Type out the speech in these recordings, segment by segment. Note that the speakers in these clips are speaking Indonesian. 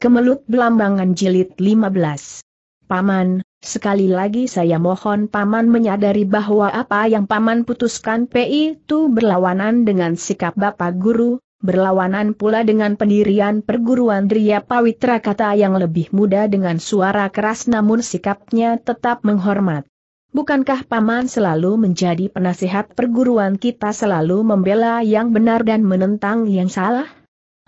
Kemelut Belambangan Jilid 15 Paman, sekali lagi saya mohon Paman menyadari bahwa apa yang Paman putuskan PI itu berlawanan dengan sikap Bapak Guru, berlawanan pula dengan pendirian perguruan Dria Pawitra kata yang lebih muda dengan suara keras namun sikapnya tetap menghormat. Bukankah Paman selalu menjadi penasihat perguruan kita selalu membela yang benar dan menentang yang salah?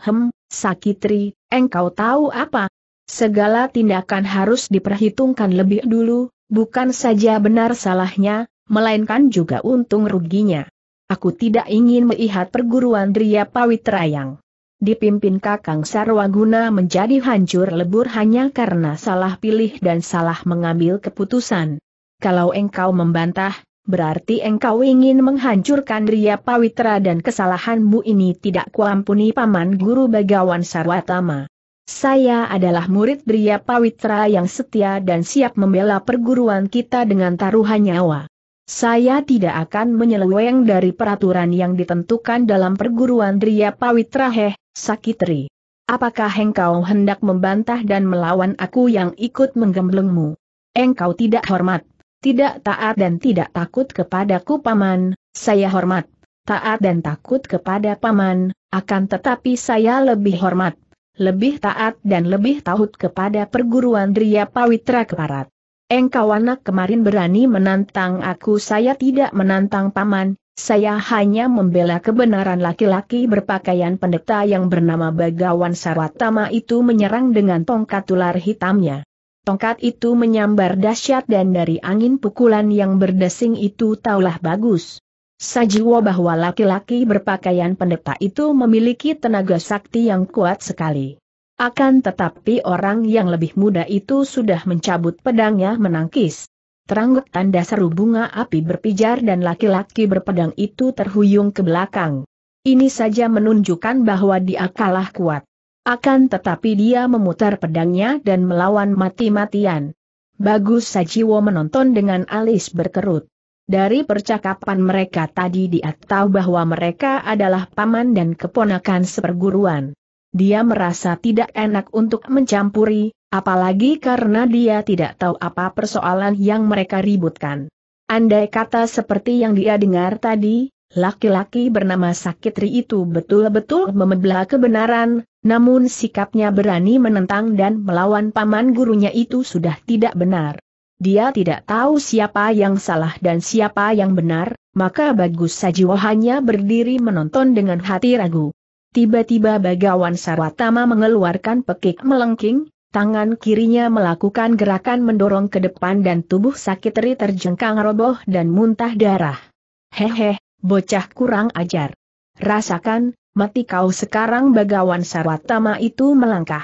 Hem, Sakitri, Engkau tahu apa? Segala tindakan harus diperhitungkan lebih dulu, bukan saja benar salahnya, melainkan juga untung ruginya. Aku tidak ingin melihat perguruan Dria Pawitrayang. Dipimpin Kakang Sarwaguna menjadi hancur lebur hanya karena salah pilih dan salah mengambil keputusan. Kalau engkau membantah, berarti engkau ingin menghancurkan Dria Pawitra dan kesalahanmu ini tidak kuampuni Paman Guru Bagawan Sarwatama. Saya adalah murid Bria Pawitra yang setia dan siap membela perguruan kita dengan taruhan nyawa. Saya tidak akan menyeleweng dari peraturan yang ditentukan dalam perguruan Bria Pawitra heh, Sakitri. Apakah engkau hendak membantah dan melawan aku yang ikut menggemblengmu? Engkau tidak hormat, tidak taat dan tidak takut kepadaku paman, saya hormat, taat dan takut kepada paman, akan tetapi saya lebih hormat, lebih taat dan lebih tahut kepada perguruan Dria Pawitra Keparat. Engkau anak kemarin berani menantang aku saya tidak menantang paman, saya hanya membela kebenaran laki-laki berpakaian pendeta yang bernama Bagawan Sarwatama itu menyerang dengan tongkat ular hitamnya. Tongkat itu menyambar dahsyat dan dari angin pukulan yang berdesing itu taulah bagus. Sajiwo bahwa laki-laki berpakaian pendeta itu memiliki tenaga sakti yang kuat sekali. Akan tetapi orang yang lebih muda itu sudah mencabut pedangnya menangkis. Terangguk tanda seru bunga api berpijar dan laki-laki berpedang itu terhuyung ke belakang. Ini saja menunjukkan bahwa dia kalah kuat. Akan tetapi dia memutar pedangnya dan melawan mati-matian. Bagus Sajiwo menonton dengan alis berkerut. Dari percakapan mereka tadi dia tahu bahwa mereka adalah paman dan keponakan seperguruan. Dia merasa tidak enak untuk mencampuri, apalagi karena dia tidak tahu apa persoalan yang mereka ributkan. Andai kata seperti yang dia dengar tadi, laki-laki bernama Sakitri itu betul-betul membelah kebenaran, namun sikapnya berani menentang dan melawan paman gurunya itu sudah tidak benar dia tidak tahu siapa yang salah dan siapa yang benar, maka Bagus Sajiwo hanya berdiri menonton dengan hati ragu. Tiba-tiba Bagawan Sarwatama mengeluarkan pekik melengking, tangan kirinya melakukan gerakan mendorong ke depan dan tubuh sakit teri terjengkang roboh dan muntah darah. Hehe, bocah kurang ajar. Rasakan, mati kau sekarang Bagawan Sarwatama itu melangkah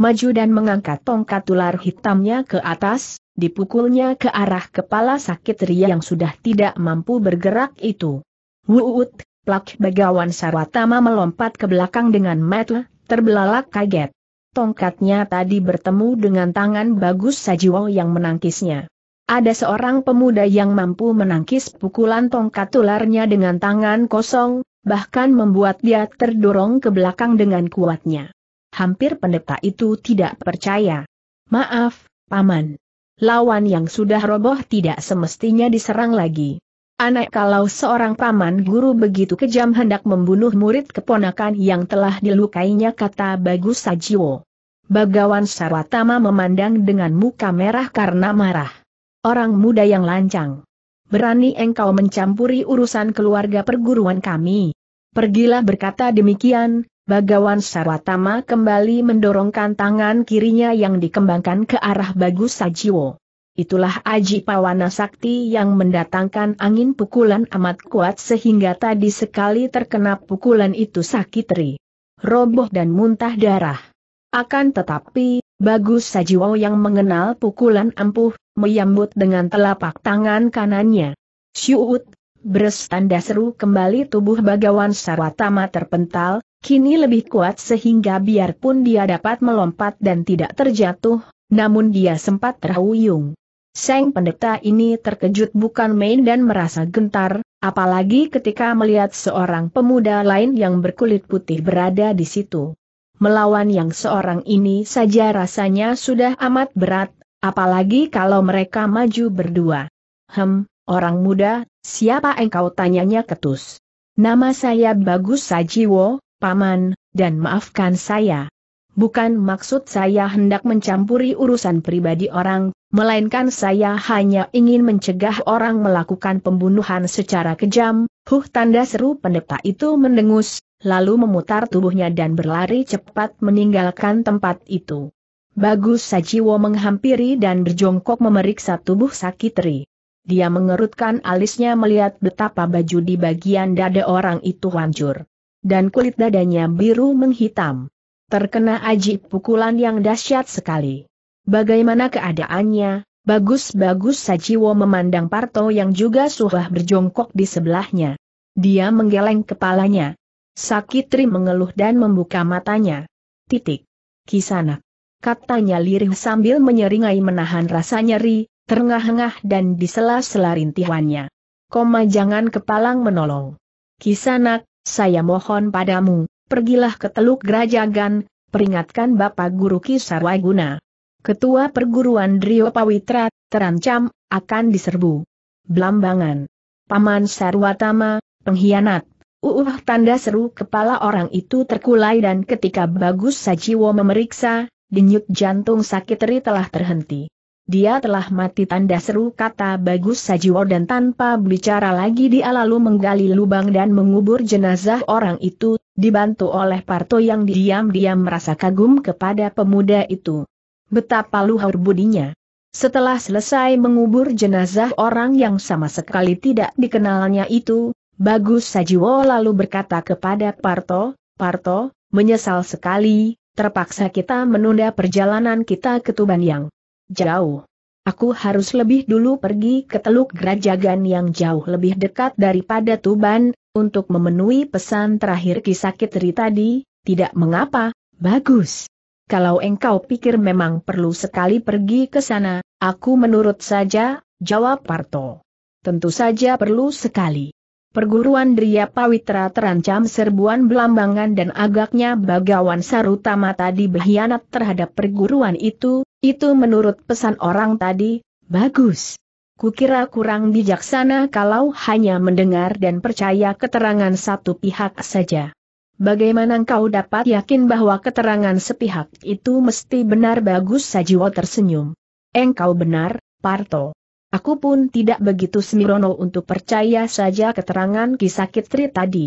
maju dan mengangkat tongkat ular hitamnya ke atas, dipukulnya ke arah kepala sakit Ria yang sudah tidak mampu bergerak itu. Wuut, plak begawan Sarwatama melompat ke belakang dengan metel, terbelalak kaget. Tongkatnya tadi bertemu dengan tangan bagus Sajiwo yang menangkisnya. Ada seorang pemuda yang mampu menangkis pukulan tongkat tularnya dengan tangan kosong, bahkan membuat dia terdorong ke belakang dengan kuatnya. Hampir pendeta itu tidak percaya. Maaf, Paman lawan yang sudah roboh tidak semestinya diserang lagi. Anak kalau seorang paman guru begitu kejam hendak membunuh murid keponakan yang telah dilukainya kata Bagus Sajiwo. Bagawan Sarwatama memandang dengan muka merah karena marah. Orang muda yang lancang. Berani engkau mencampuri urusan keluarga perguruan kami. Pergilah berkata demikian, Bagawan Sarwatama kembali mendorongkan tangan kirinya yang dikembangkan ke arah Bagus Sajiwo. Itulah Aji Pawana Sakti yang mendatangkan angin pukulan amat kuat sehingga tadi sekali terkena pukulan itu sakitri, Roboh dan muntah darah. Akan tetapi, Bagus Sajiwo yang mengenal pukulan ampuh, menyambut dengan telapak tangan kanannya. Syuut, berestanda seru kembali tubuh bagawan Sarwatama terpental, kini lebih kuat sehingga biarpun dia dapat melompat dan tidak terjatuh, namun dia sempat terhuyung. Seng pendeta ini terkejut bukan main dan merasa gentar, apalagi ketika melihat seorang pemuda lain yang berkulit putih berada di situ. Melawan yang seorang ini saja rasanya sudah amat berat, apalagi kalau mereka maju berdua. Hem, orang muda, siapa engkau tanyanya ketus? Nama saya Bagus Sajiwo, Paman, dan maafkan saya. Bukan maksud saya hendak mencampuri urusan pribadi orang, melainkan saya hanya ingin mencegah orang melakukan pembunuhan secara kejam. Huh tanda seru pendeta itu mendengus, lalu memutar tubuhnya dan berlari cepat meninggalkan tempat itu. Bagus Sajiwo menghampiri dan berjongkok memeriksa tubuh Sakitri. Dia mengerutkan alisnya melihat betapa baju di bagian dada orang itu hancur dan kulit dadanya biru menghitam. Terkena aji pukulan yang dahsyat sekali. Bagaimana keadaannya? Bagus-bagus Sajiwo memandang Parto yang juga sudah berjongkok di sebelahnya. Dia menggeleng kepalanya. Sakitri mengeluh dan membuka matanya. Titik. Kisanak. Katanya lirih sambil menyeringai menahan rasa nyeri, terengah-engah dan disela-sela rintihannya. Koma jangan kepalang menolong. Kisanak, saya mohon padamu, pergilah ke Teluk Grajagan, peringatkan Bapak Guru Kisarwaguna. Ketua perguruan Drio Pawitra, terancam, akan diserbu. Blambangan. Paman Sarwatama, pengkhianat. Uuh tanda seru kepala orang itu terkulai dan ketika Bagus Sajiwo memeriksa, denyut jantung sakiteri telah terhenti dia telah mati tanda seru kata Bagus Sajiwo dan tanpa bicara lagi dia lalu menggali lubang dan mengubur jenazah orang itu, dibantu oleh Parto yang diam-diam merasa kagum kepada pemuda itu. Betapa luhur budinya. Setelah selesai mengubur jenazah orang yang sama sekali tidak dikenalnya itu, Bagus Sajiwo lalu berkata kepada Parto, Parto, menyesal sekali, terpaksa kita menunda perjalanan kita ke Tuban yang jauh. Aku harus lebih dulu pergi ke Teluk Gerajagan yang jauh lebih dekat daripada Tuban, untuk memenuhi pesan terakhir kisah Ri tadi, tidak mengapa, bagus. Kalau engkau pikir memang perlu sekali pergi ke sana, aku menurut saja, jawab Parto. Tentu saja perlu sekali. Perguruan Dria Pawitra terancam serbuan belambangan dan agaknya bagawan Sarutama tadi berkhianat terhadap perguruan itu, itu menurut pesan orang tadi, bagus. Kukira kurang bijaksana kalau hanya mendengar dan percaya keterangan satu pihak saja. Bagaimana kau dapat yakin bahwa keterangan sepihak itu mesti benar bagus Sajiwo tersenyum. Engkau benar, Parto. Aku pun tidak begitu semirono untuk percaya saja keterangan kisah Kisakitri tadi.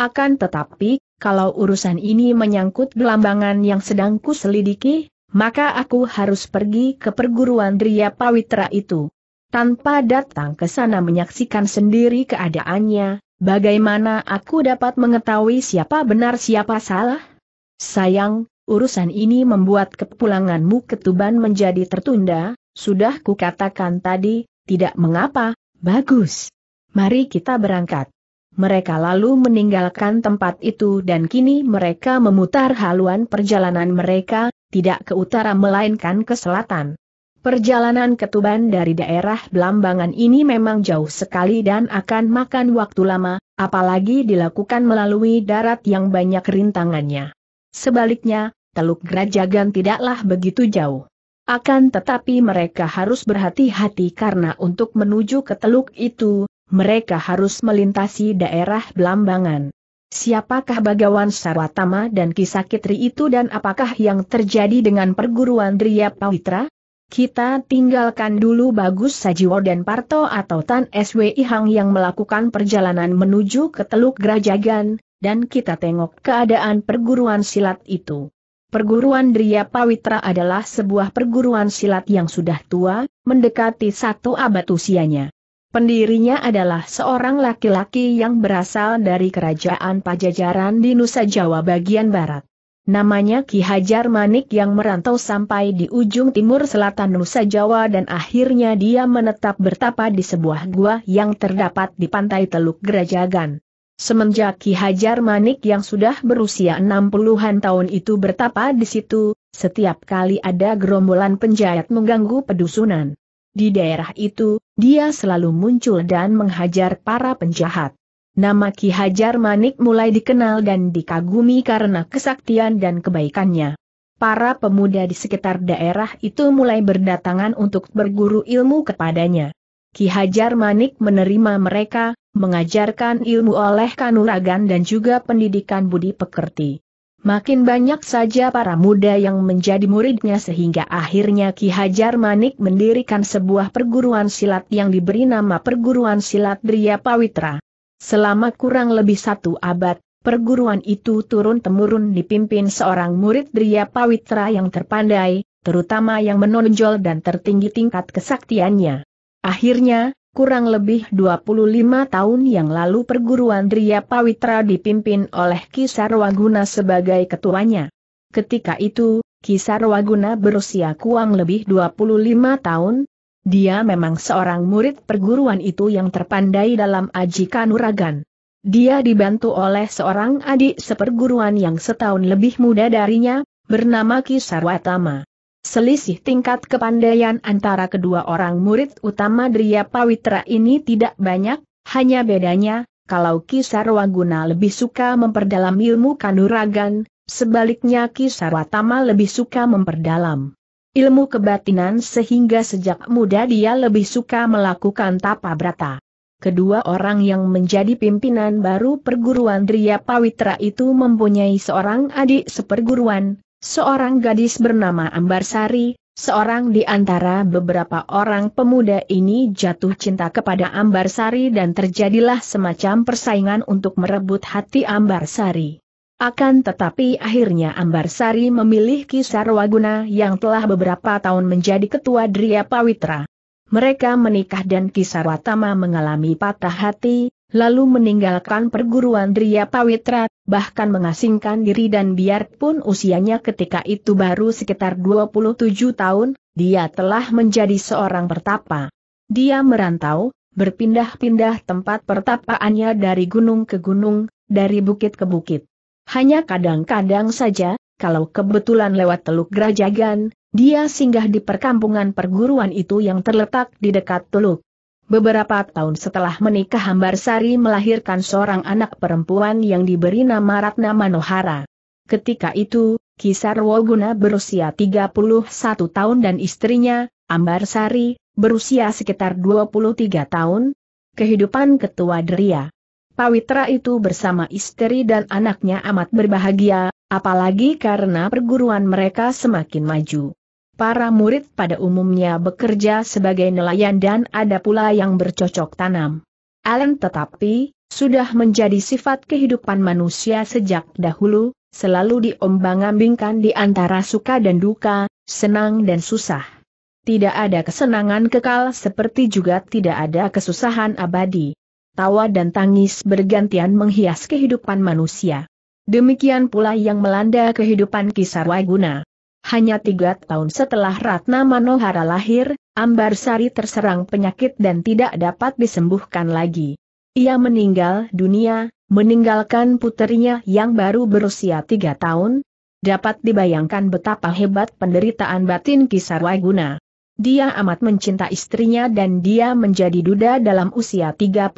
Akan tetapi, kalau urusan ini menyangkut gelambangan yang sedang kuselidiki, maka aku harus pergi ke perguruan Dria Pawitra itu. Tanpa datang ke sana menyaksikan sendiri keadaannya, bagaimana aku dapat mengetahui siapa benar siapa salah? Sayang, urusan ini membuat kepulanganmu ke Tuban menjadi tertunda, sudah kukatakan tadi, tidak mengapa, bagus. Mari kita berangkat. Mereka lalu meninggalkan tempat itu dan kini mereka memutar haluan perjalanan mereka, tidak ke utara melainkan ke selatan. Perjalanan ketuban dari daerah Belambangan ini memang jauh sekali dan akan makan waktu lama, apalagi dilakukan melalui darat yang banyak rintangannya. Sebaliknya, Teluk Grajagan tidaklah begitu jauh. Akan tetapi mereka harus berhati-hati karena untuk menuju ke teluk itu, mereka harus melintasi daerah Belambangan. Siapakah Bagawan Sarwatama dan Kisakitri itu dan apakah yang terjadi dengan perguruan Dria Pawitra? Kita tinggalkan dulu Bagus Sajiwo dan Parto atau Tan SWI Hang yang melakukan perjalanan menuju ke Teluk Grajagan, dan kita tengok keadaan perguruan silat itu. Perguruan Dria Pawitra adalah sebuah perguruan silat yang sudah tua, mendekati satu abad usianya. Pendirinya adalah seorang laki-laki yang berasal dari kerajaan Pajajaran di Nusa Jawa bagian barat. Namanya Ki Hajar Manik yang merantau sampai di ujung timur selatan Nusa Jawa dan akhirnya dia menetap bertapa di sebuah gua yang terdapat di pantai Teluk Gerajagan. Semenjak Ki Hajar Manik yang sudah berusia 60-an tahun itu bertapa di situ, setiap kali ada gerombolan penjahat mengganggu pedusunan di daerah itu, dia selalu muncul dan menghajar para penjahat. Nama Ki Hajar Manik mulai dikenal dan dikagumi karena kesaktian dan kebaikannya. Para pemuda di sekitar daerah itu mulai berdatangan untuk berguru ilmu kepadanya. Ki Hajar Manik menerima mereka, mengajarkan ilmu oleh kanuragan dan juga pendidikan budi pekerti. Makin banyak saja para muda yang menjadi muridnya sehingga akhirnya Ki Hajar Manik mendirikan sebuah perguruan silat yang diberi nama Perguruan Silat Dria Pawitra. Selama kurang lebih satu abad, perguruan itu turun-temurun dipimpin seorang murid Dria Pawitra yang terpandai, terutama yang menonjol dan tertinggi tingkat kesaktiannya. Akhirnya, Kurang lebih 25 tahun yang lalu perguruan Dria Pawitra dipimpin oleh Waguna sebagai ketuanya. Ketika itu, Waguna berusia kurang lebih 25 tahun, dia memang seorang murid perguruan itu yang terpandai dalam aji kanuragan. Dia dibantu oleh seorang adik seperguruan yang setahun lebih muda darinya, bernama Watama. Selisih tingkat kepandaian antara kedua orang murid utama Dria Pawitra ini tidak banyak, hanya bedanya, kalau Kisarwaguna lebih suka memperdalam ilmu kanuragan, sebaliknya Kisarwatama lebih suka memperdalam ilmu kebatinan sehingga sejak muda dia lebih suka melakukan tapa brata. Kedua orang yang menjadi pimpinan baru perguruan Dria Pawitra itu mempunyai seorang adik seperguruan, seorang gadis bernama Ambarsari, seorang di antara beberapa orang pemuda ini jatuh cinta kepada Ambarsari dan terjadilah semacam persaingan untuk merebut hati Ambarsari. Akan tetapi akhirnya Ambarsari memilih Waguna yang telah beberapa tahun menjadi ketua Dria Pawitra. Mereka menikah dan Kisarwatama mengalami patah hati, lalu meninggalkan perguruan Dria Pawitra, bahkan mengasingkan diri dan biarpun usianya ketika itu baru sekitar 27 tahun, dia telah menjadi seorang pertapa. Dia merantau, berpindah-pindah tempat pertapaannya dari gunung ke gunung, dari bukit ke bukit. Hanya kadang-kadang saja, kalau kebetulan lewat Teluk Grajagan, dia singgah di perkampungan perguruan itu yang terletak di dekat teluk. Beberapa tahun setelah menikah Sari melahirkan seorang anak perempuan yang diberi nama Ratna Manohara. Ketika itu, Kisar Woguna berusia 31 tahun dan istrinya, Ambar Sari, berusia sekitar 23 tahun. Kehidupan Ketua Deria Pawitra itu bersama istri dan anaknya amat berbahagia, apalagi karena perguruan mereka semakin maju. Para murid pada umumnya bekerja sebagai nelayan dan ada pula yang bercocok tanam. Allen tetapi, sudah menjadi sifat kehidupan manusia sejak dahulu, selalu diombang-ambingkan di antara suka dan duka, senang dan susah. Tidak ada kesenangan kekal seperti juga tidak ada kesusahan abadi. Tawa dan tangis bergantian menghias kehidupan manusia. Demikian pula yang melanda kehidupan Kisarwaguna. Hanya tiga tahun setelah Ratna Manohara lahir, Ambarsari terserang penyakit dan tidak dapat disembuhkan lagi. Ia meninggal dunia, meninggalkan putrinya yang baru berusia tiga tahun. Dapat dibayangkan betapa hebat penderitaan batin Waguna. Dia amat mencinta istrinya dan dia menjadi duda dalam usia 34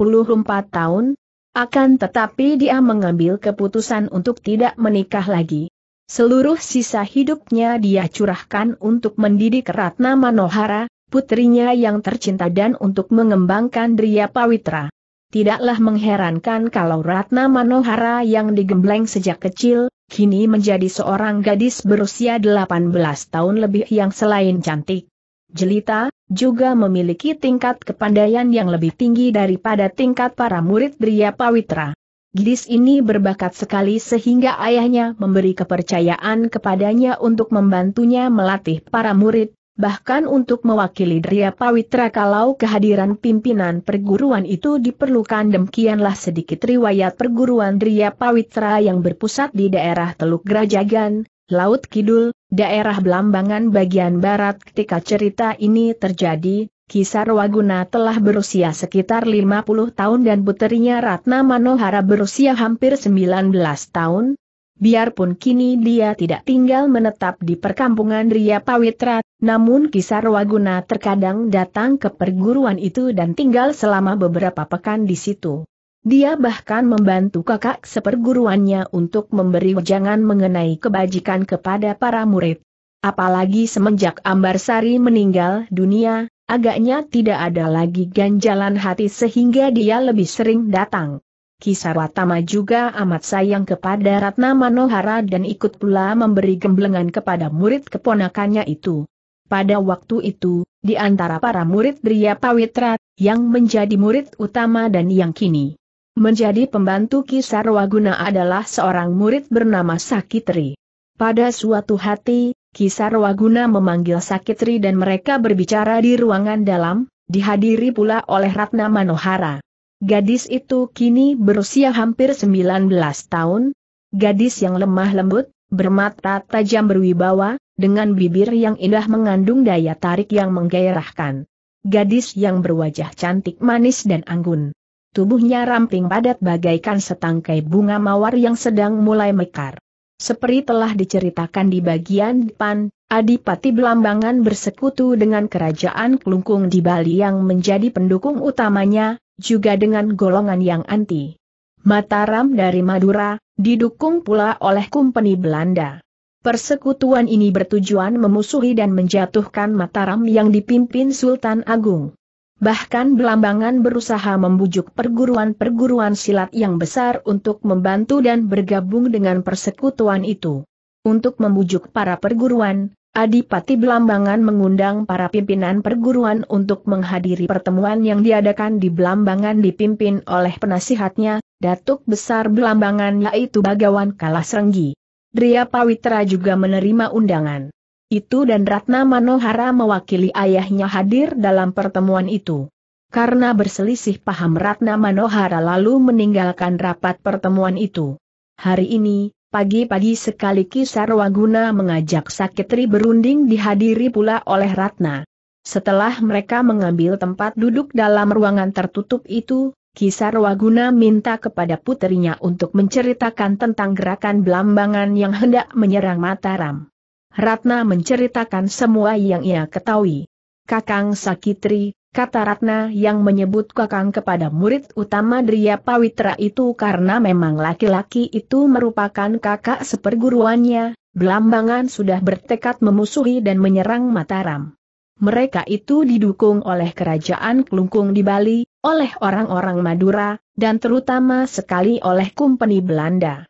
tahun. Akan tetapi dia mengambil keputusan untuk tidak menikah lagi. Seluruh sisa hidupnya dia curahkan untuk mendidik Ratna Manohara, putrinya yang tercinta dan untuk mengembangkan Dria Pawitra. Tidaklah mengherankan kalau Ratna Manohara yang digembleng sejak kecil, kini menjadi seorang gadis berusia 18 tahun lebih yang selain cantik. Jelita, juga memiliki tingkat kepandaian yang lebih tinggi daripada tingkat para murid Dria Pawitra. Gadis ini berbakat sekali sehingga ayahnya memberi kepercayaan kepadanya untuk membantunya melatih para murid, bahkan untuk mewakili Dria Pawitra kalau kehadiran pimpinan perguruan itu diperlukan demikianlah sedikit riwayat perguruan Dria Pawitra yang berpusat di daerah Teluk Grajagan, Laut Kidul, daerah Belambangan bagian barat ketika cerita ini terjadi, Kisar Waguna telah berusia sekitar 50 tahun dan puterinya Ratna Manohara berusia hampir 19 tahun. Biarpun kini dia tidak tinggal menetap di perkampungan Ria Pawitra, namun Kisar Waguna terkadang datang ke perguruan itu dan tinggal selama beberapa pekan di situ. Dia bahkan membantu kakak seperguruannya untuk memberi wejangan mengenai kebajikan kepada para murid. Apalagi semenjak Ambarsari meninggal dunia, Agaknya tidak ada lagi ganjalan hati sehingga dia lebih sering datang. Kisarwatama juga amat sayang kepada Ratna Manohara dan ikut pula memberi gemblengan kepada murid keponakannya itu. Pada waktu itu, di antara para murid Dria Pawitra, yang menjadi murid utama dan yang kini menjadi pembantu Kisarwaguna adalah seorang murid bernama Sakitri. Pada suatu hati, Kisar Waguna memanggil Sakitri dan mereka berbicara di ruangan dalam, dihadiri pula oleh Ratna Manohara. Gadis itu kini berusia hampir 19 tahun, gadis yang lemah lembut, bermata tajam berwibawa, dengan bibir yang indah mengandung daya tarik yang menggairahkan. Gadis yang berwajah cantik manis dan anggun. Tubuhnya ramping padat bagaikan setangkai bunga mawar yang sedang mulai mekar. Seperti telah diceritakan di bagian depan, Adipati Belambangan bersekutu dengan kerajaan Klungkung di Bali yang menjadi pendukung utamanya, juga dengan golongan yang anti. Mataram dari Madura, didukung pula oleh kumpeni Belanda. Persekutuan ini bertujuan memusuhi dan menjatuhkan Mataram yang dipimpin Sultan Agung. Bahkan Belambangan berusaha membujuk perguruan-perguruan silat yang besar untuk membantu dan bergabung dengan persekutuan itu. Untuk membujuk para perguruan, Adipati Belambangan mengundang para pimpinan perguruan untuk menghadiri pertemuan yang diadakan di Belambangan dipimpin oleh penasihatnya, Datuk Besar Belambangan yaitu Bagawan Kalasrenggi. Dria Pawitra juga menerima undangan itu dan Ratna Manohara mewakili ayahnya hadir dalam pertemuan itu. Karena berselisih paham Ratna Manohara lalu meninggalkan rapat pertemuan itu. Hari ini, pagi-pagi sekali Kisar Waguna mengajak Sakitri berunding dihadiri pula oleh Ratna. Setelah mereka mengambil tempat duduk dalam ruangan tertutup itu, Kisar Waguna minta kepada putrinya untuk menceritakan tentang gerakan belambangan yang hendak menyerang Mataram. Ratna menceritakan semua yang ia ketahui. Kakang Sakitri, kata Ratna yang menyebut kakang kepada murid utama Dria Pawitra itu karena memang laki-laki itu merupakan kakak seperguruannya, Belambangan sudah bertekad memusuhi dan menyerang Mataram. Mereka itu didukung oleh kerajaan Kelungkung di Bali, oleh orang-orang Madura, dan terutama sekali oleh Kumpeni Belanda.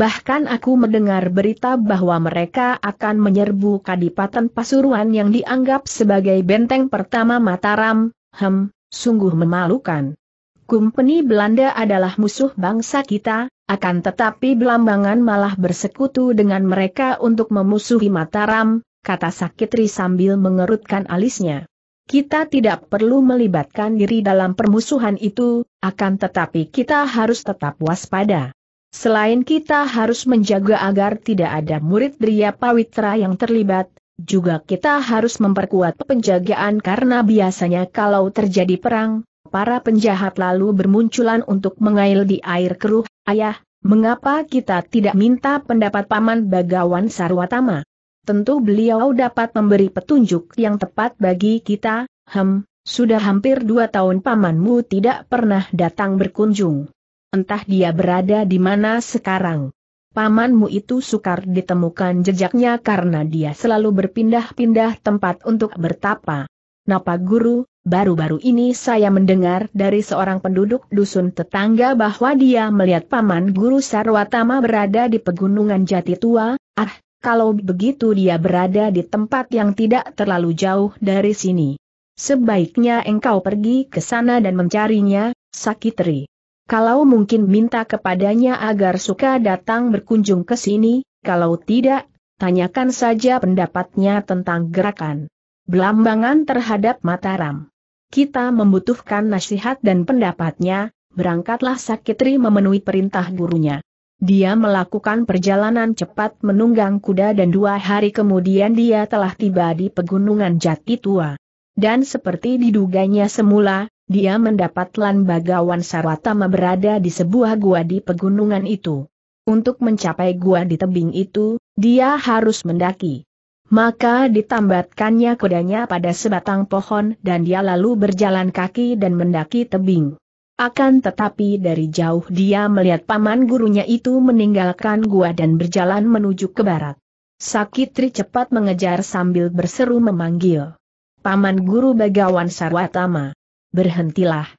Bahkan aku mendengar berita bahwa mereka akan menyerbu Kadipaten Pasuruan yang dianggap sebagai benteng pertama Mataram, hem, sungguh memalukan. Kumpeni Belanda adalah musuh bangsa kita, akan tetapi Belambangan malah bersekutu dengan mereka untuk memusuhi Mataram, kata Sakitri sambil mengerutkan alisnya. Kita tidak perlu melibatkan diri dalam permusuhan itu, akan tetapi kita harus tetap waspada. Selain kita harus menjaga agar tidak ada murid Dria Pawitra yang terlibat, juga kita harus memperkuat penjagaan karena biasanya kalau terjadi perang, para penjahat lalu bermunculan untuk mengail di air keruh, ayah, mengapa kita tidak minta pendapat Paman Bagawan Sarwatama? Tentu beliau dapat memberi petunjuk yang tepat bagi kita, hem, sudah hampir dua tahun pamanmu tidak pernah datang berkunjung. Entah dia berada di mana sekarang. Pamanmu itu sukar ditemukan jejaknya karena dia selalu berpindah-pindah tempat untuk bertapa. Napa guru, baru-baru ini saya mendengar dari seorang penduduk dusun tetangga bahwa dia melihat paman guru Sarwatama berada di pegunungan Jati Tua, ah, kalau begitu dia berada di tempat yang tidak terlalu jauh dari sini. Sebaiknya engkau pergi ke sana dan mencarinya, Sakitri. Kalau mungkin minta kepadanya agar suka datang berkunjung ke sini, kalau tidak, tanyakan saja pendapatnya tentang gerakan belambangan terhadap Mataram. Kita membutuhkan nasihat dan pendapatnya, berangkatlah Sakitri memenuhi perintah gurunya. Dia melakukan perjalanan cepat menunggang kuda dan dua hari kemudian dia telah tiba di pegunungan Jati Tua. Dan seperti diduganya semula, dia mendapat Lan Bagawan Sarwata berada di sebuah gua di pegunungan itu. Untuk mencapai gua di tebing itu, dia harus mendaki. Maka ditambatkannya kudanya pada sebatang pohon dan dia lalu berjalan kaki dan mendaki tebing. Akan tetapi dari jauh dia melihat paman gurunya itu meninggalkan gua dan berjalan menuju ke barat. Sakitri cepat mengejar sambil berseru memanggil. Paman guru Bagawan Sarwatama berhentilah.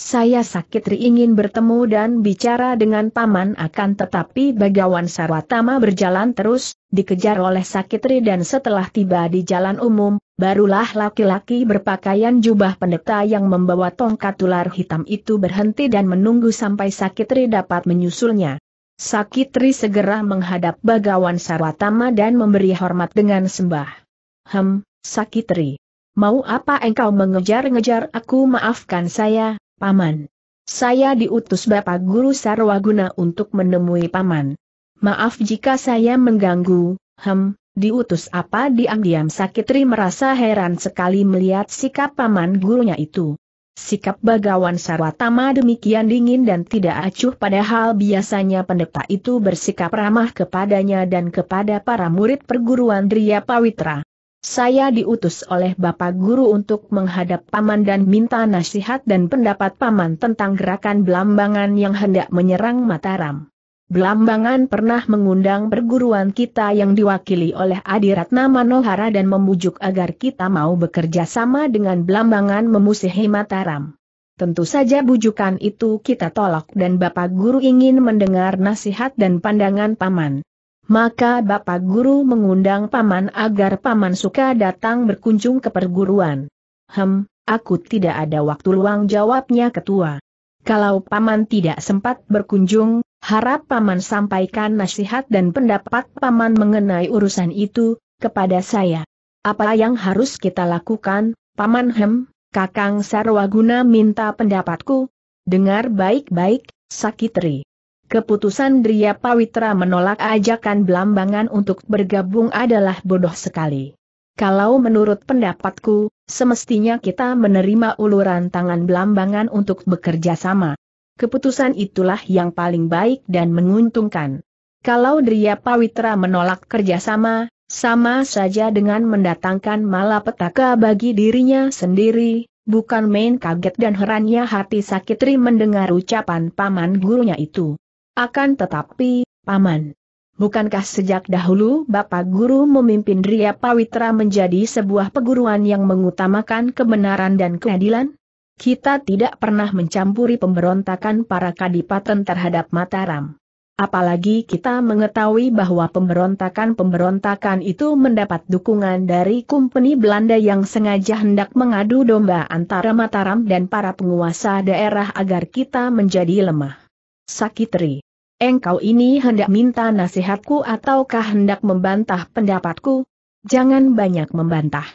Saya sakit ri ingin bertemu dan bicara dengan paman akan tetapi Bagawan Sarwatama berjalan terus, dikejar oleh Sakitri dan setelah tiba di jalan umum, barulah laki-laki berpakaian jubah pendeta yang membawa tongkat ular hitam itu berhenti dan menunggu sampai Sakitri dapat menyusulnya. Sakitri segera menghadap Bagawan Sarwatama dan memberi hormat dengan sembah. Hem, Sakitri mau apa engkau mengejar-ngejar aku maafkan saya, Paman. Saya diutus Bapak Guru Sarwaguna untuk menemui Paman. Maaf jika saya mengganggu, hem, diutus apa diam-diam Sakitri merasa heran sekali melihat sikap Paman gurunya itu. Sikap bagawan Sarwatama demikian dingin dan tidak acuh padahal biasanya pendeta itu bersikap ramah kepadanya dan kepada para murid perguruan Driyapawitra. Pawitra. Saya diutus oleh Bapak Guru untuk menghadap Paman dan minta nasihat dan pendapat Paman tentang gerakan Belambangan yang hendak menyerang Mataram. Belambangan pernah mengundang perguruan kita yang diwakili oleh Adiratna Manohara dan membujuk agar kita mau bekerja sama dengan Belambangan memusihi Mataram. Tentu saja bujukan itu kita tolak dan Bapak Guru ingin mendengar nasihat dan pandangan Paman maka Bapak Guru mengundang Paman agar Paman suka datang berkunjung ke perguruan. Hem, aku tidak ada waktu luang jawabnya ketua. Kalau Paman tidak sempat berkunjung, harap Paman sampaikan nasihat dan pendapat Paman mengenai urusan itu, kepada saya. Apa yang harus kita lakukan, Paman Hem? Kakang Sarwaguna minta pendapatku. Dengar baik-baik, Sakitri. Keputusan Dria Pawitra menolak ajakan Belambangan untuk bergabung adalah bodoh sekali. Kalau menurut pendapatku, semestinya kita menerima uluran tangan Belambangan untuk bekerja sama. Keputusan itulah yang paling baik dan menguntungkan. Kalau Dria Pawitra menolak kerjasama, sama saja dengan mendatangkan malapetaka bagi dirinya sendiri, bukan main kaget dan herannya hati Sakitri mendengar ucapan paman gurunya itu. Akan tetapi, Paman, bukankah sejak dahulu Bapak Guru memimpin Ria Pawitra menjadi sebuah peguruan yang mengutamakan kebenaran dan keadilan? Kita tidak pernah mencampuri pemberontakan para kadipaten terhadap Mataram. Apalagi kita mengetahui bahwa pemberontakan-pemberontakan itu mendapat dukungan dari kumpeni Belanda yang sengaja hendak mengadu domba antara Mataram dan para penguasa daerah agar kita menjadi lemah. Sakitri Engkau ini hendak minta nasihatku ataukah hendak membantah pendapatku? Jangan banyak membantah.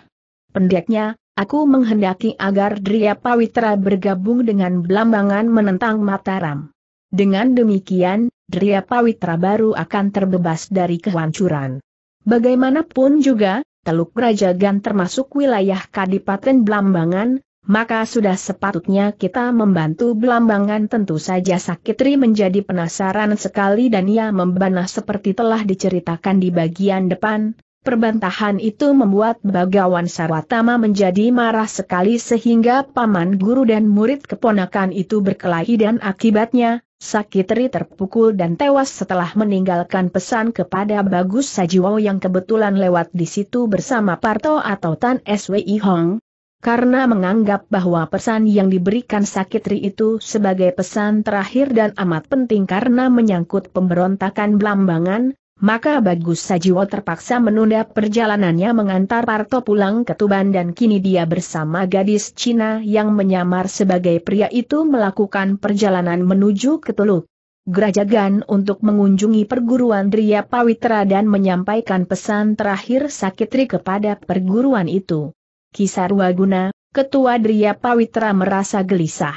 Pendeknya, aku menghendaki agar Dria Pawitra bergabung dengan Blambangan menentang Mataram. Dengan demikian, Dria Pawitra baru akan terbebas dari kehancuran. Bagaimanapun juga, Teluk Rajagan termasuk wilayah Kadipaten Blambangan, maka sudah sepatutnya kita membantu Belambangan tentu saja Sakitri menjadi penasaran sekali dan ia membenah seperti telah diceritakan di bagian depan, perbantahan itu membuat Bagawan Sarwatama menjadi marah sekali sehingga paman guru dan murid keponakan itu berkelahi dan akibatnya, Sakitri terpukul dan tewas setelah meninggalkan pesan kepada Bagus Sajiwo yang kebetulan lewat di situ bersama Parto atau Tan SWI Hong, karena menganggap bahwa pesan yang diberikan Sakitri itu sebagai pesan terakhir dan amat penting karena menyangkut pemberontakan Blambangan, maka Bagus Sajiwo terpaksa menunda perjalanannya mengantar Parto pulang ke Tuban dan kini dia bersama gadis Cina yang menyamar sebagai pria itu melakukan perjalanan menuju ke Teluk. Gerajagan untuk mengunjungi perguruan Dria Pawitra dan menyampaikan pesan terakhir Sakitri kepada perguruan itu. Kisar Waguna, Ketua Dria Pawitra merasa gelisah.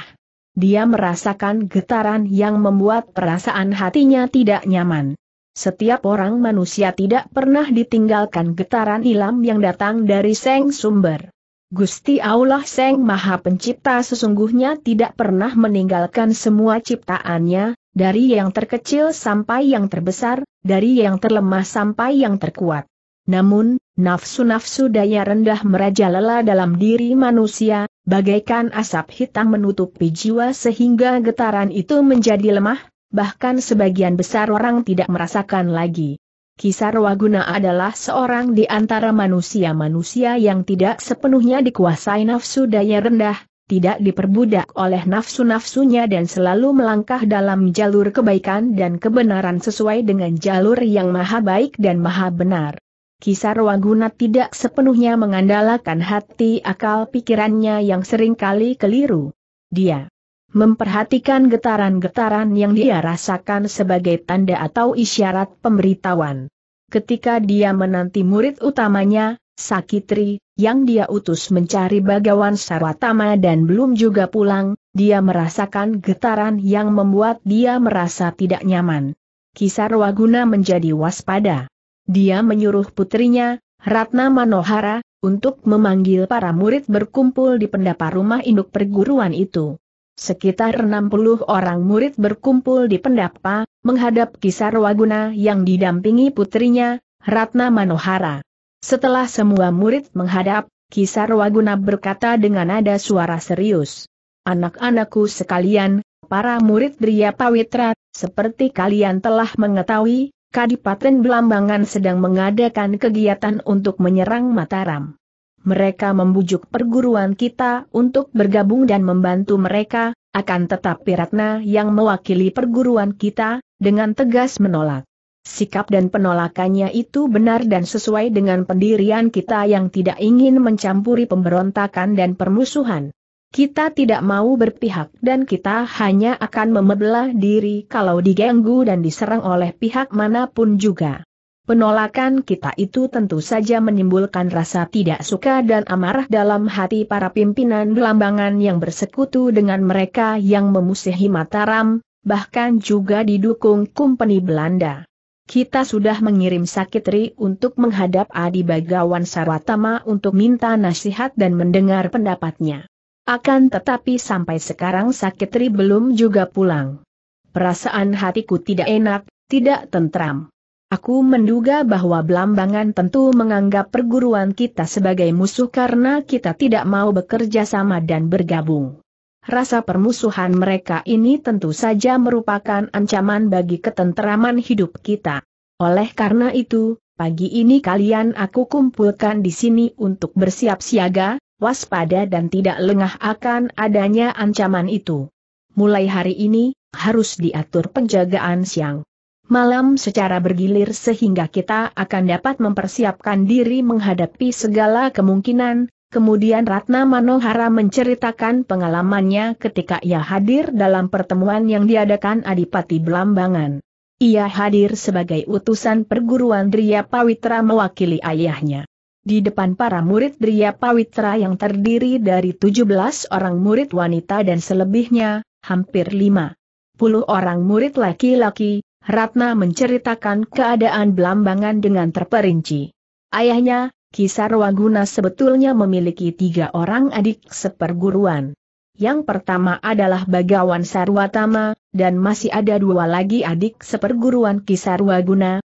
Dia merasakan getaran yang membuat perasaan hatinya tidak nyaman. Setiap orang manusia tidak pernah ditinggalkan getaran ilam yang datang dari Seng Sumber. Gusti Allah Seng Maha Pencipta sesungguhnya tidak pernah meninggalkan semua ciptaannya, dari yang terkecil sampai yang terbesar, dari yang terlemah sampai yang terkuat. Namun, nafsu-nafsu daya rendah merajalela dalam diri manusia, bagaikan asap hitam menutupi jiwa sehingga getaran itu menjadi lemah, bahkan sebagian besar orang tidak merasakan lagi. Kisar Waguna adalah seorang di antara manusia-manusia yang tidak sepenuhnya dikuasai nafsu daya rendah, tidak diperbudak oleh nafsu-nafsunya dan selalu melangkah dalam jalur kebaikan dan kebenaran sesuai dengan jalur yang maha baik dan maha benar. Kisar Waguna tidak sepenuhnya mengandalkan hati akal pikirannya yang sering kali keliru. Dia memperhatikan getaran-getaran yang dia rasakan sebagai tanda atau isyarat pemberitahuan. Ketika dia menanti murid utamanya, Sakitri, yang dia utus mencari bagawan Sarwatama dan belum juga pulang, dia merasakan getaran yang membuat dia merasa tidak nyaman. Kisar Waguna menjadi waspada dia menyuruh putrinya, Ratna Manohara, untuk memanggil para murid berkumpul di pendapa rumah induk perguruan itu. Sekitar 60 orang murid berkumpul di pendapa, menghadap kisar waguna yang didampingi putrinya, Ratna Manohara. Setelah semua murid menghadap, kisar waguna berkata dengan nada suara serius. Anak-anakku sekalian, para murid Dria Pawitra, seperti kalian telah mengetahui, Kadipaten Belambangan sedang mengadakan kegiatan untuk menyerang Mataram. Mereka membujuk perguruan kita untuk bergabung dan membantu mereka, akan tetapi Ratna yang mewakili perguruan kita, dengan tegas menolak. Sikap dan penolakannya itu benar dan sesuai dengan pendirian kita yang tidak ingin mencampuri pemberontakan dan permusuhan. Kita tidak mau berpihak dan kita hanya akan membelah diri kalau diganggu dan diserang oleh pihak manapun juga. Penolakan kita itu tentu saja menimbulkan rasa tidak suka dan amarah dalam hati para pimpinan belambangan yang bersekutu dengan mereka yang memusuhi Mataram, bahkan juga didukung kumpeni Belanda. Kita sudah mengirim Sakitri untuk menghadap Adi Bagawan Sarwatama untuk minta nasihat dan mendengar pendapatnya. Akan tetapi sampai sekarang sakit ri belum juga pulang. Perasaan hatiku tidak enak, tidak tentram. Aku menduga bahwa Blambangan tentu menganggap perguruan kita sebagai musuh karena kita tidak mau bekerja sama dan bergabung. Rasa permusuhan mereka ini tentu saja merupakan ancaman bagi ketenteraman hidup kita. Oleh karena itu, pagi ini kalian aku kumpulkan di sini untuk bersiap siaga, waspada dan tidak lengah akan adanya ancaman itu. Mulai hari ini, harus diatur penjagaan siang. Malam secara bergilir sehingga kita akan dapat mempersiapkan diri menghadapi segala kemungkinan, Kemudian Ratna Manohara menceritakan pengalamannya ketika ia hadir dalam pertemuan yang diadakan Adipati Belambangan. Ia hadir sebagai utusan perguruan Dria Pawitra mewakili ayahnya. Di depan para murid Dria Pawitra yang terdiri dari 17 orang murid wanita dan selebihnya, hampir 5 puluh orang murid laki-laki, Ratna menceritakan keadaan Belambangan dengan terperinci. Ayahnya, Kisar Waguna sebetulnya memiliki tiga orang adik seperguruan. Yang pertama adalah Bagawan Sarwatama, dan masih ada dua lagi adik seperguruan Kisarwa